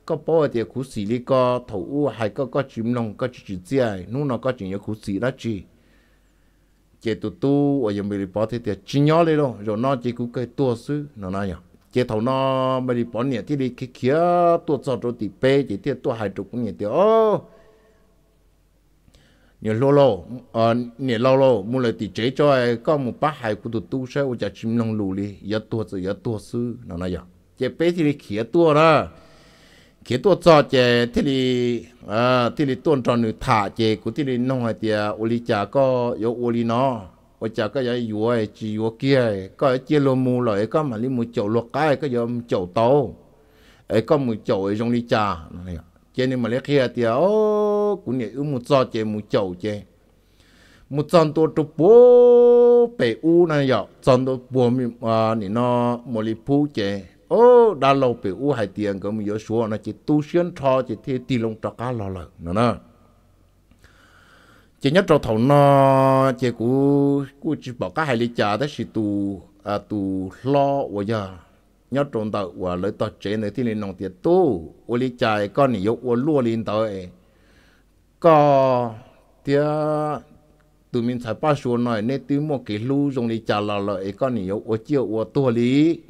có bao thì khú xì đi có thầu u hay có có chìm lòng có chỉ chỉ dễ nu nó có chuyện yếu khú xì đó chỉ chỉ tụ tu ở giờ mình bắt thì tiệt chỉ nhau lên rồi rồi nó chỉ cũng cái tua xứ nó nói nhau chế thầu nó bây đi bỏ nhẹ thì đi kia kia tua cho rồi thì bê chỉ tiếc tua hai chục cũng nhẹ tiếc ô nhẹ lô lô ờ nhẹ lô lô mua lại thì chế cho ai có một bát hai của tụi tu sẽ ôi chả chim nông lù đi giờ tua rồi giờ tua sư nó nói giờ chế bê thì đi kia tua đó kia tua cho chế thì đi ờ thì đi tuôn tròn nửa thả chế cụ thì đi nong hai tiếc ô li chả có yếu ô li nó 我家个要药诶，只药 kia，个只罗木来，个嘛你木做落街，个要做刀，诶，个木做诶用你家，那个，今年嘛你 kia 啲哦，古年有木做只木做只，木赚多多波北乌那样，赚多波面啊，你那莫里铺只，哦，那老北乌还点个木有说那只都先炒只天地龙炸 cá 落来，那那。chỉ nhất trâu thầu nó chỉ cú cú chỉ bảo các hai lý cha đó là tu à tu lo và giờ nhất trộn tàu và lấy tàu chế nữa thì lên nông tiền tu và lý cha con nhiều yếu và lúa lên tàu có thì tụi mình phải bắt số nói nên tụi mua cái lúa trong lý cha là lợi con nhiều yếu và chiều và tua lý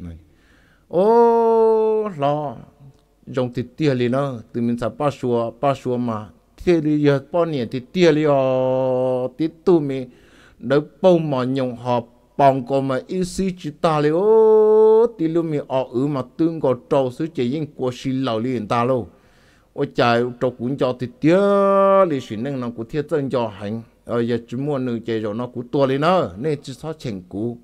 ô lo trong thịt tia lý nó tụi mình phải bắt số bắt số mà xe đi giờ bao nhiêu thì tia li ở tí tu mi đỡ bao mà nhung họ bằng có mà ít xí chỉ ta li ô tí lu mi ở ở mà tương có trâu số chỉ yên của xí lão liền ta luôn ô chạy trâu cũng cho thì tia li xí năng năng của thiết chân cho hành ở giờ chú mua nữ chạy rồi nó cũng tua li nữa nên chỉ sao chèn cũ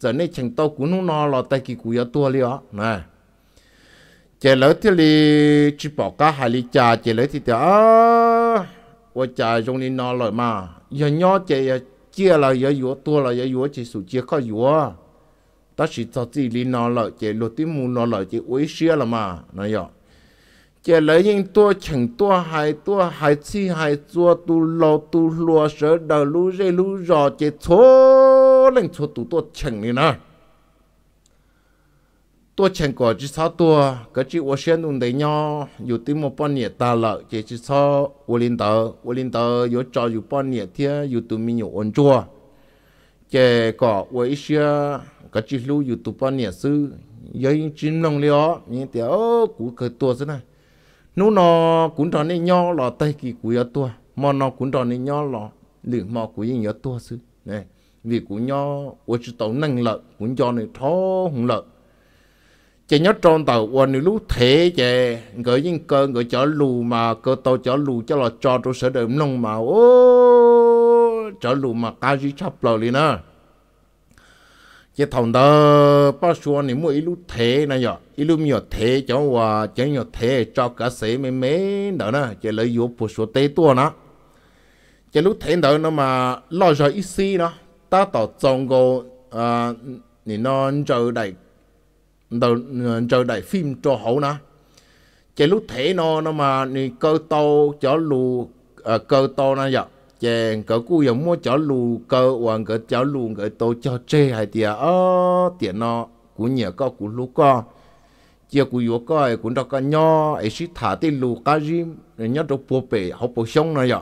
giờ nên chèn tao cũng nó lo tay kỳ của giờ tua li ó này chị lỡ thì li chỉ bỏ cả hai li trà chị lỡ thì thì à 我家用的拿来嘛，人家这也借了也有，多了也有，这手机可有，但是他自己拿来，这落地木拿来就危险了嘛，那样。这来人多请多还多还吃还做都老都落舌的路热路热，这错人错都多请的呢。ตัวเชงก็จะสาตัวก็จะว่าเช่นอุ่นเดียอยู่ที่มันปนเนี่ยตาละจะจะสาวลินเตอร์วลินเตอร์อยู่จออยู่ปนเนี่ยเทียอยู่ตัวมีอยู่อ่อนจัวเจก็ว่าอีเชียก็จะรู้อยู่ตัวปนเนี่ยซื้อยังจิ้มลงเลยอ๋อนี่เดียวกูเคยตัวซะนะนู้นอกุนตอนนี้ย่อหล่อเตะกี่กูยอตัวมอนอกุนตอนนี้ย่อหล่อหรือมอกูยิ่งยอตัวซื้อเนี่ย vì cũng nhỏ ở chỗ tàu năng lợi cũng do này thó hùng lợi chỉ nhớ tròn tàu quan nữ lúc thế chè gửi những cơ gửi chở lù mà cơ tàu chở lù cho là cho tôi sẽ đợi nông mà ô chở lù mà ca gì chắp lò liền nè chỉ thằng đó bao xuân thì mua ít lúc thế này nhở ít lúc nhiều thế cho hòa chỉ nhiều thế cho cả sĩ mấy mấy đó nè chỉ lấy vô phụ số tê tua nó chỉ lúc thế đó nó mà lo rồi ít xí nó ta tỏ trông cô à nó chờ đợi chờ đại phim cho hậu na chế lúc thế nó nó mà ni cơ tô chó lù à, cơ tô nó dạ chế cỡ cu giống mua chó lù cơ hoàng cỡ chó lù cỡ tô cho chê hay tiền ơ tiền nó của nhà có của lúc co chia của yếu co ấy cũng đọc cái nho ấy sĩ thả tiền lù cá rim nhớ đọc bộ bể học bộ sông nó dạ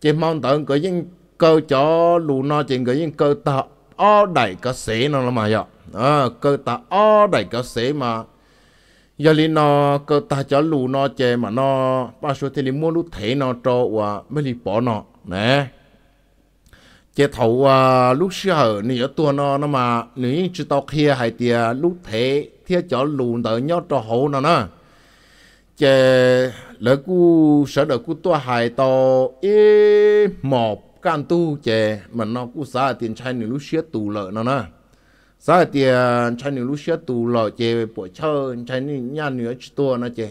chế mong tận cỡ những cơ chó lù nó chế cỡ những cơ tạo ở đại cả xế nó là mà dạ Ờ, cơ ta o đẩy có xế mà giờ lý nó cơ ta cho lù nó chè mà nó ba số thì lý mua lú thế nó cho và mới lý bỏ nó nè chế thầu à, lúc xưa nửa tua nó nó mà nếu chỉ tao kia hay tiệt lúc thế thì cho lù tới nhớ cho hậu nó nè chế lỡ cu sợ được cu tua hài to ê mọp can tu chế mà nó cu xa tiền trai nửa lúc xưa tù lợ nó nè giờ thì chai à, nữ lúc xưa tù lò chè bỏ chơ chai nữ nhà nữ chỉ tua nó chè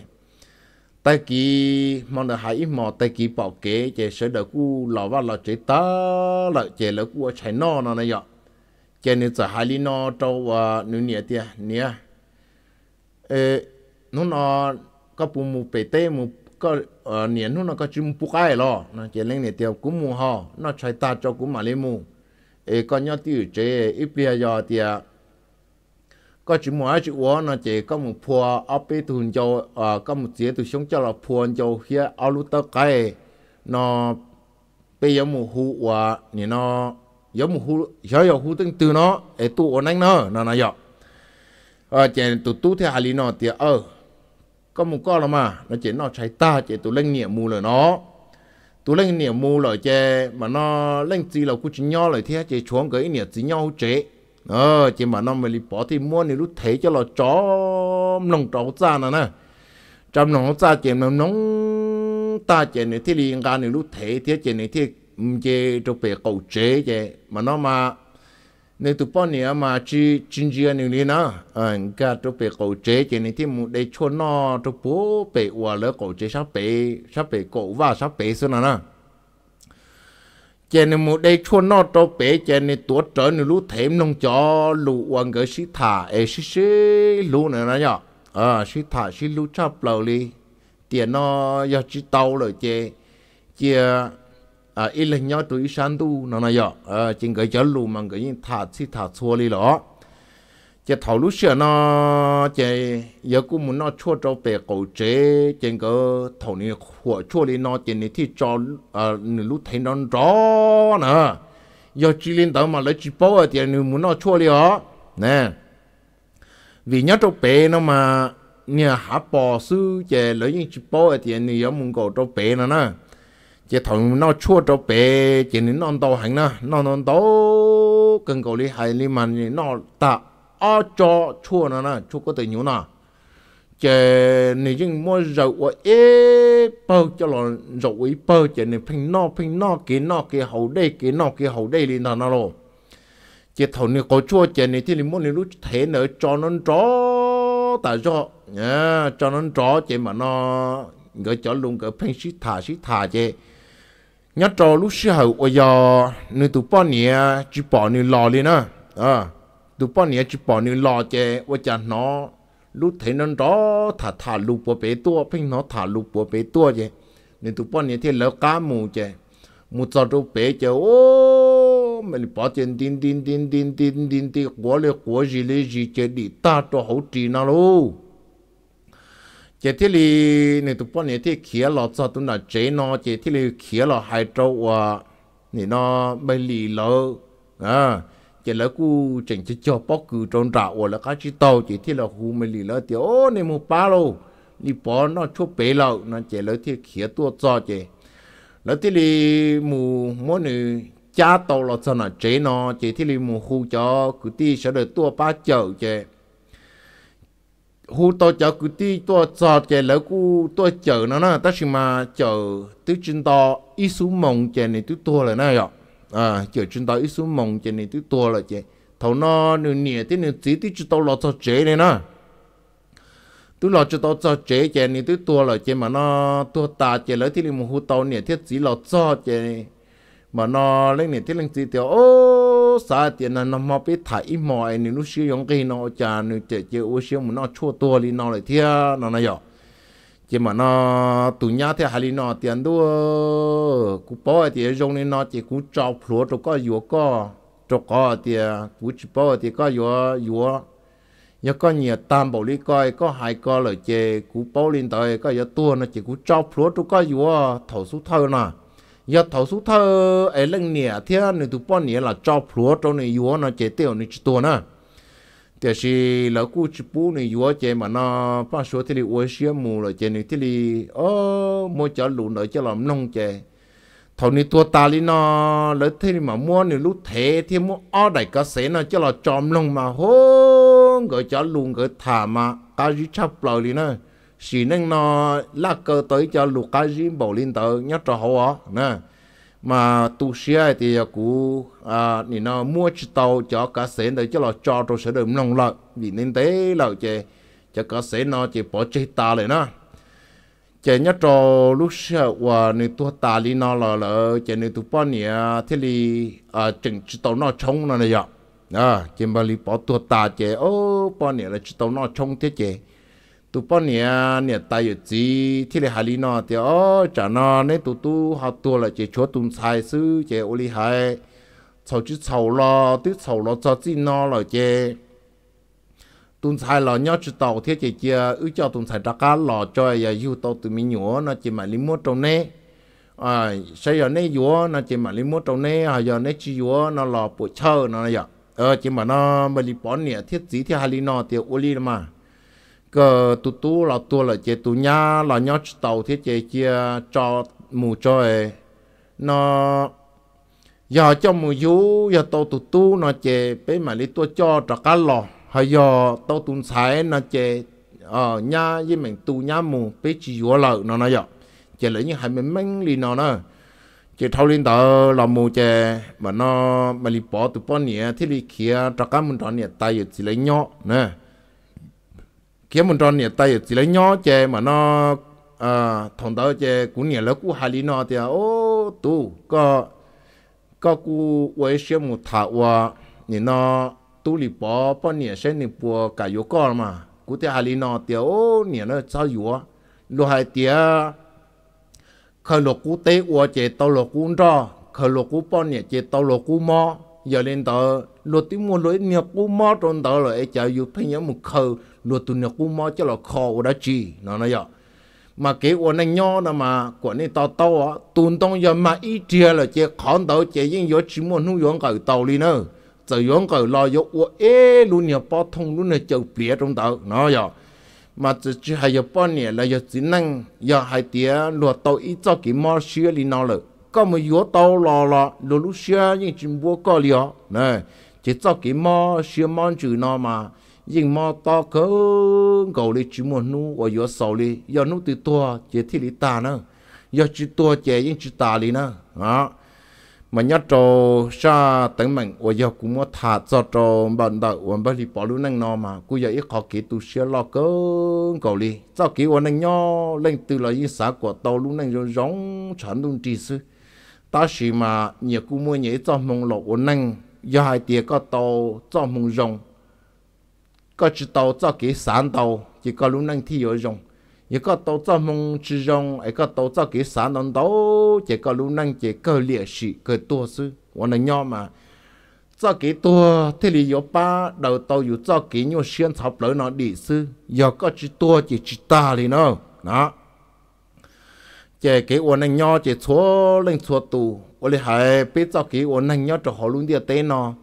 tại kỳ mong được hãy mò tại kỳ bỏ kế chè sẽ được cu lò vào lò chế ta lò chè lò cu chai nọ nó này vậy chè nữ giờ hai đi nọ trâu và nữ nhẹ tia nhẹ ê nó nó có bù mù bể tê mù có ờ, nhẹ nó nó có chim bù cái lò nó chè lên nhẹ tia cũng mù ho nó chai ta cho cũng mà lên mù e có nhau tiêu chế ít bia giờ thì có chỉ mỗi chỉ uống nó chỉ có một phua ở bên thun châu à có một chế từ sống cho là phua châu kia ở lúc tơ cái nó bây giờ một hú và thì nó giờ một hú giờ giờ hú tương tự nó e tu ổn anh nó nó nó giờ à chỉ tụ tu theo hà lý nó thì ờ có một con là mà nó chỉ nó chạy ta chỉ tụ lên nghĩa mù là nó tú lên nhiều mù lại chè mà nó lên gì là cứ chỉ nhau lại thế chơi chuồng cái nhiều chỉ nhau chế ờ chè mà nó mới đi bỏ thì mua thì lúc thấy cho là chó nông trâu ra nè nè trong nông ra chè mà nông ta chè này thì liên ra này lúc thấy thế chè này thì chơi trong bể cầu chế chơi mà nó mà nên tụi bọn nhà mà chỉ chính trị anh này nó à cả tụi bé cậu chế chỉ nên thì một để cho nó tụi bố bé hòa lỡ cậu chế sắp bé sắp bé cậu và sắp bé xưa nào chỉ nên một để cho nó tụi bé chỉ nên tuổi trở nên lú thêm nông chó lú hoàng cái xí thả ấy e xí sĩ lú này nó nhở à sĩ thả xí lú chắp lầu đi tiền nó giờ chỉ tàu rồi chế chia à ít lần nhau tụi sáng tu nó nói vậy, à chính cái chớ lù mà cái những thả xí thả xua đi đó chỉ thầu lúc xưa nó chỉ giờ cũng muốn nó chua cho bề cổ chế chính cái thầu này của chua đi nó trên này thì cho à lúc thấy nó rõ nữa giờ chỉ lên đó mà lấy chỉ bao ở tiền muốn nó chua đi ó, nè vì nhớ cho bề nó mà nhà hạ bò sư chỉ lấy những chỉ bao ở tiền thì giờ muốn cổ cho bề nó nè chỉ thằng nó chua cho bé chỉ nên non đầu hành na non non đầu cần cầu lý hay lý mình nó ta ở cho chua nó na chua có thể nhiều na chỉ nên những mua rượu ở ế bơ cho lò rượu ấy bơ chỉ nên phình no phình no cái no cái hậu đây cái no cái hậu đây liền là nó rồi chỉ thằng này có chua chỉ nên thì mua nên lúc thế nữa cho nó cho tại cho nhá cho nó cho chỉ mà nó người cho luôn cái phình xí thả xí thả chứ nhớ trò lúc xưa hậu bây giờ nữ tụ bỏ nè chỉ bỏ nữ lò lên á à tụ bỏ nè chỉ bỏ nữ lò chè bây giờ nó lúc thấy nó đó thà thà lụp bỏ bé tua phim nó thả lụp bỏ bé tua chè nữ tụ bỏ nè thì lỡ cá mù chứ mù cho đồ bé chè ô mình bỏ tiền tin tin tin tin tin tin tin quá lệ quá gì lệ gì chè đi ta cho hậu trì nào luôn chỉ thế li nè tụi bọn nè thì khía lọ cho tụi nó chế nó chỉ thế li khía lọ hai trâu à nè nó bay lì lọ à chỉ là cú chỉnh chỉ cho bóc cứ trôn rạo là cá chỉ tàu chỉ thế là hù mày lì lọ thì ô nè mua ba lô đi bỏ nó chốt bể lọ nó chỉ là thì khía tua cho chỉ là thế li mù mỗi nữ cha tàu lọ cho nó chế nó chỉ thế li mù hù cho cứ ti sẽ được tua ba chậu chỉ hú tôi chở cứ ti tôi chờ chè lỡ cú tôi chờ nó nó ta xin mà chờ tứ chân to ít xuống mông chè này tứ tua là nó rồi à chờ chân to ít xuống mông chè này tứ tua là chè thầu nó nửa nè tí nửa tí tí chân to lo cho chế này nó tứ lo cho tao cho chế chè này tứ tua là chè mà nó tua ta chè lỡ thì mình hú tao nè thiết chỉ lo cho chè mà nó lên nè thiết lên chỉ tiểu ô số sa tiền là nó mà biết thải mọi nên nó sử dụng cái nó chả nên chế chế ô sử mà nó chua tua đi nó lại thia nó này rồi chỉ mà nó tụ nhá thế hay nó tiền đua cú bỏ thì dùng nên nó chỉ cú trao lúa cho có dừa có cho có thì cú chỉ bỏ thì có dừa dừa nhớ có nhiều tam bảo lý coi có hai co lời chế cú bỏ lên tới có dừa tua nó chỉ cú trao lúa cho có dừa thầu số thơ nào giờ thầu số thơ ấy lần nè thì người tụi bọn nè là cho phúa trong này yếu nó chết tiêu này tụi nó thì là lỡ chỉ chụp bù này yếu chết mà nó phát số thì là uống sữa mù rồi chết này thì là ô mua chả lụn rồi chả làm nông chết, thầu này tua ta đi nó lấy thế mà mua này lúc thế thì mua ở đại cá sấu nó chả là chòm nông mà hô gửi chả lụn gửi thả mà cá gì chắp lòi đi nữa chỉ nên nó là cơ tới cho lục cá jim bảo linh tờ nhất cho họ nè mà tu sửa thì cũ à thì nó mua chỉ tàu cho cá sấu để cho nó cho tôi sẽ được nông lợi vì nên thế là chè cho cá sấu nó chỉ bỏ chơi ta lại nó chè nhất cho lúc xưa và người tua ta đi nó là là chè người tu bỏ nè thế thì à chừng chỉ tàu nó trông nó này vậy à chè mà đi bỏ tua ta chè ô bỏ nè là chỉ tàu nó trông thế chè tụ bao nè nè tay ở gì thì là hà lý nó thì ó chả nó nên tụ tụ họ tua là chỉ chúa tụng sai sư chỉ ô lý hai sau chứ sau lo tức sau lo cho gì nó là chỉ tụng sai là nhớ chỉ tàu thế chỉ kia u cho tụng sai đặc cá lò cho ya yêu tàu tụ mình nhúa nó chỉ mà lý mua trong nè à xây giờ nè nhúa nó chỉ mà lý mua trong nè à giờ nè chỉ nhúa nó lò bộ chơi nó này ờ chỉ mà nó mà lý bỏ nè thiết gì thì hà lý nó thì ô lý mà cơ tu tu là tu là chế tu nhá là nhó tàu thiết chế chia cho mù cho ấy nó giờ cho mù yếu giờ tàu tu tu nó chế bé mà đi tua cho trọ cá lò hay giờ tàu tu sải nó chế ở ờ, nhà với mình tu nhá mù bé chỉ vú lợ nó nói giờ chế lấy những hai mình mình li nó nè chế thâu lên tờ là mù chế mà nó mà li bỏ tu bỏ nhẹ thiết li kia trọ cá mình trọ nhẹ tay chỉ lấy nhọ nè kiếm một tròn nhiệt tay chỉ lấy nhỏ chè mà nó à ờ, thằng đó chè cũng nhiệt lấy cũng hà lý nó thì ô tu có có cú quay xe một thảo hoa nhìn nó tu lì bỏ bỏ nhiệt xe nhiệt bùa cả yếu con mà cú thì hà lý nó thì ô nhiệt nó sao yếu lúc hai tia khởi lục cú tế hoa chè tao lục cú cho khởi lục cú bỏ nhiệt chè tao lục cú mò giờ lên tới lo tí mua lối nhà cú mò trong đó là ai chào yêu phải nhớ một khâu lo tụi nhà cú mò cho là khó đã chi nó nói vậy mà cái quần này nhỏ là mà của này to to á tụi tông giờ mà ít chia là chỉ khón đầu chỉ những yếu chỉ muốn nuôi dưỡng cái tàu đi nữa tự dưỡng cái lo yếu của ế luôn nhà bao thông luôn là chịu bịa trong đó nó vậy mà chỉ chỉ hay giờ bao nhiêu là giờ chỉ năng giờ hai tía lo tàu ít cho cái mò xưa đi nào rồi có một yếu tàu lo lo lo lúc xưa những chuyện búa có liền này chỉ cho cái mò xưa mò chữ nó mà nhưng mò to cỡ gầu đi chỉ muốn nu và giữa sầu đi giờ nu từ to, chỉ thi lý ta nữa giờ chỉ tua chỉ nhưng chỉ ta đi nữa à, mà nhớ cho sa tấn mình, và giờ cũng muốn thả cho cho bạn đạo ở bên đi bỏ luôn năng nó mà cứ giờ ít khó kỹ tu sửa lo cỡ gầu đi cho kỹ ở năng nho lên từ là những xã của tàu luôn năng giống chẳng luôn trì sư ta chỉ mà nhiều cũng mua nhớ cho mong lộc ở năng giờ hai tiền có tàu cho mùng rồng có chỉ tàu cho cái sản tàu chỉ có lúc năng thi ở rồng chỉ có cho mùng chỉ rồng ấy có cho cái sản tàu tàu chỉ có lúc chỉ cơ liệt sĩ cơ tua sư còn là mà cho cái tua thì có ba đầu tàu có cho cái nhiều xuyên thọc lỡ nó đi sư giờ có chỉ tua chỉ ta thì nó đó chỉ cái ổn là nhau chỉ chúa lên chúa tù 我哋係俾早幾我能要做好 luôn 啲嘢呢。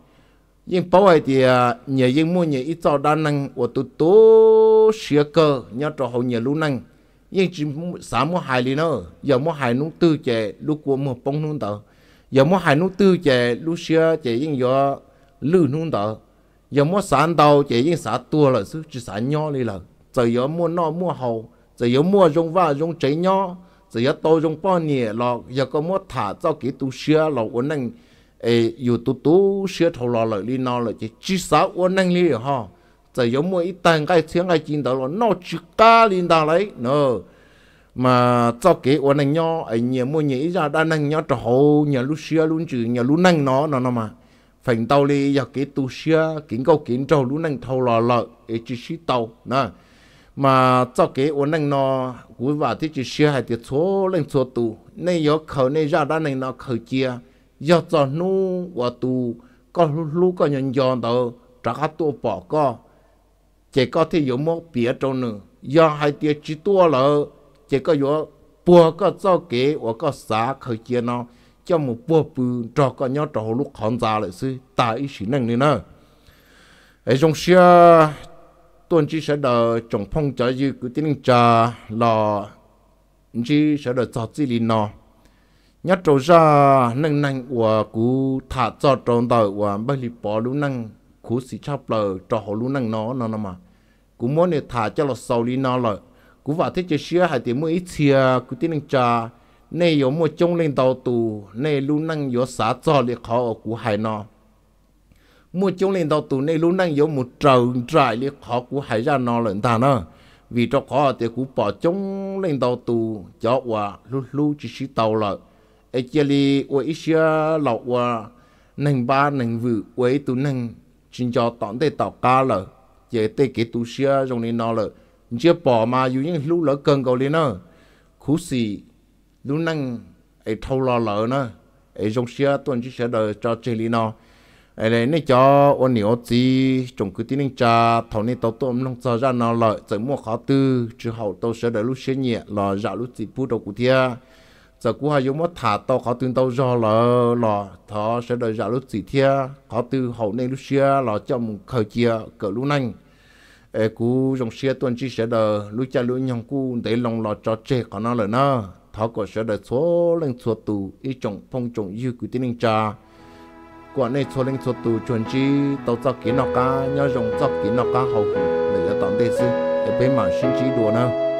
nhưng bảo ấy thì nhà yên mua nhà ít cho đa năng của tụ tố cơ nhà trò hậu nhà lưu năng nhưng chỉ xã mua hai liền nữa giờ mua hai nút tư chè lúc của mua bông nút tờ giờ mua hai nút tư chè lúc sửa chè yên giờ lưu nút tờ giờ mua sản tàu chè yên xã tua là chỉ xã nhỏ đi là giờ giờ mua no mua hậu giờ giờ mua rong va rong chảy nhỏ 只要多用半年咯，有个么他早给读书咯，我能诶有读读书头咯了，你拿了就至少我能了哈。只要么一旦该听该见到了，那就家领导来喏。mà cho cái ổn anh nhau ấy nhiều mua nhỉ ra đa năng nhau trò hồ nhà lúc xưa luôn trừ nhà lúc năng nó nó nó mà phần tàu đi giờ cái tu xưa kiến câu kiến trâu lúc năng thâu lò lợ ấy chỉ xí tàu nè mà cho cái ổn định nó cú và thì chỉ xưa hay thì số lên số tù nên do khẩu nên ra ra nên nó khẩu chia do cho nu và tù con lú con nhân dân đó trả cả tù bỏ co chỉ có thì có một bia trong nữa do hai tia chỉ tua lợ chỉ có có bùa có cho kế và có xã khởi chia nó cho một bùa bự cho có nhau trò lúc khán giả lại sư tại ý sĩ năng nữa ấy trong xưa tuần chỉ sẽ đợi trồng phong trả dư cứ tiếng trà là chỉ sẽ đợi cho chỉ lì nọ nhất trâu ra nâng nâng của cú thả cho trâu đời của bây lì bỏ lũ nâng cú xì chắp lờ cho họ lũ nâng nó nó nó mà cú muốn để thả cho là sau lì nó lờ cú vào thế chơi xưa hay thì mới ít xìa cú tiếng trà nay có một chung lên tàu tù nay lũ nâng có xả cho để khó ở cú hải nó mua chúng lên đầu tù này luôn năng giống một trầu trại liệt khó của hải ra nó lên ta nó vì cho khó thì cũng bỏ chúng lên đầu tù cho qua lúc lúc chỉ chỉ tàu là ấy chia li qua ít xia lọc qua nành ba nành vự quấy tụ nành chính cho tỏn tê tàu ca là chế tê cái tụ xia trong này nó là chưa bỏ mà dù những lúc lỡ cần cầu lên nó khu xì lúc năng ấy thâu lo lỡ nó ấy trong xia tuần chỉ sẽ đợi cho chơi li nó ấy đấy nên cho ôn nhiều gì trồng cứ tiếng cha thầu nên tàu tôm nông sao ra nó lợi chỉ mua khó tư chứ hậu tàu sẽ đợi lúc sẽ nhẹ là dạo lúc gì phút đầu cụ thia giờ cũng hay dùng mất thả tàu khó tư tàu do là là thọ sẽ đợi dạo lúc gì thia khó tư hậu nên lúc xưa là trong khởi chia cỡ lúc nanh ấy cú dòng xe tuần chỉ sẽ đợi lúc cha lúc nhong cú để lòng lò cho trẻ có nó lợi nó thọ có sẽ đợi số lên số tù ít trồng phong trồng dư cứ tiếng cha của này cho lên cho tù chuẩn chi tàu cho kiến nọ cá nhau dùng cho kiến nọ cá hậu để cho tạm đây sư để bên mà sinh chi đùa nào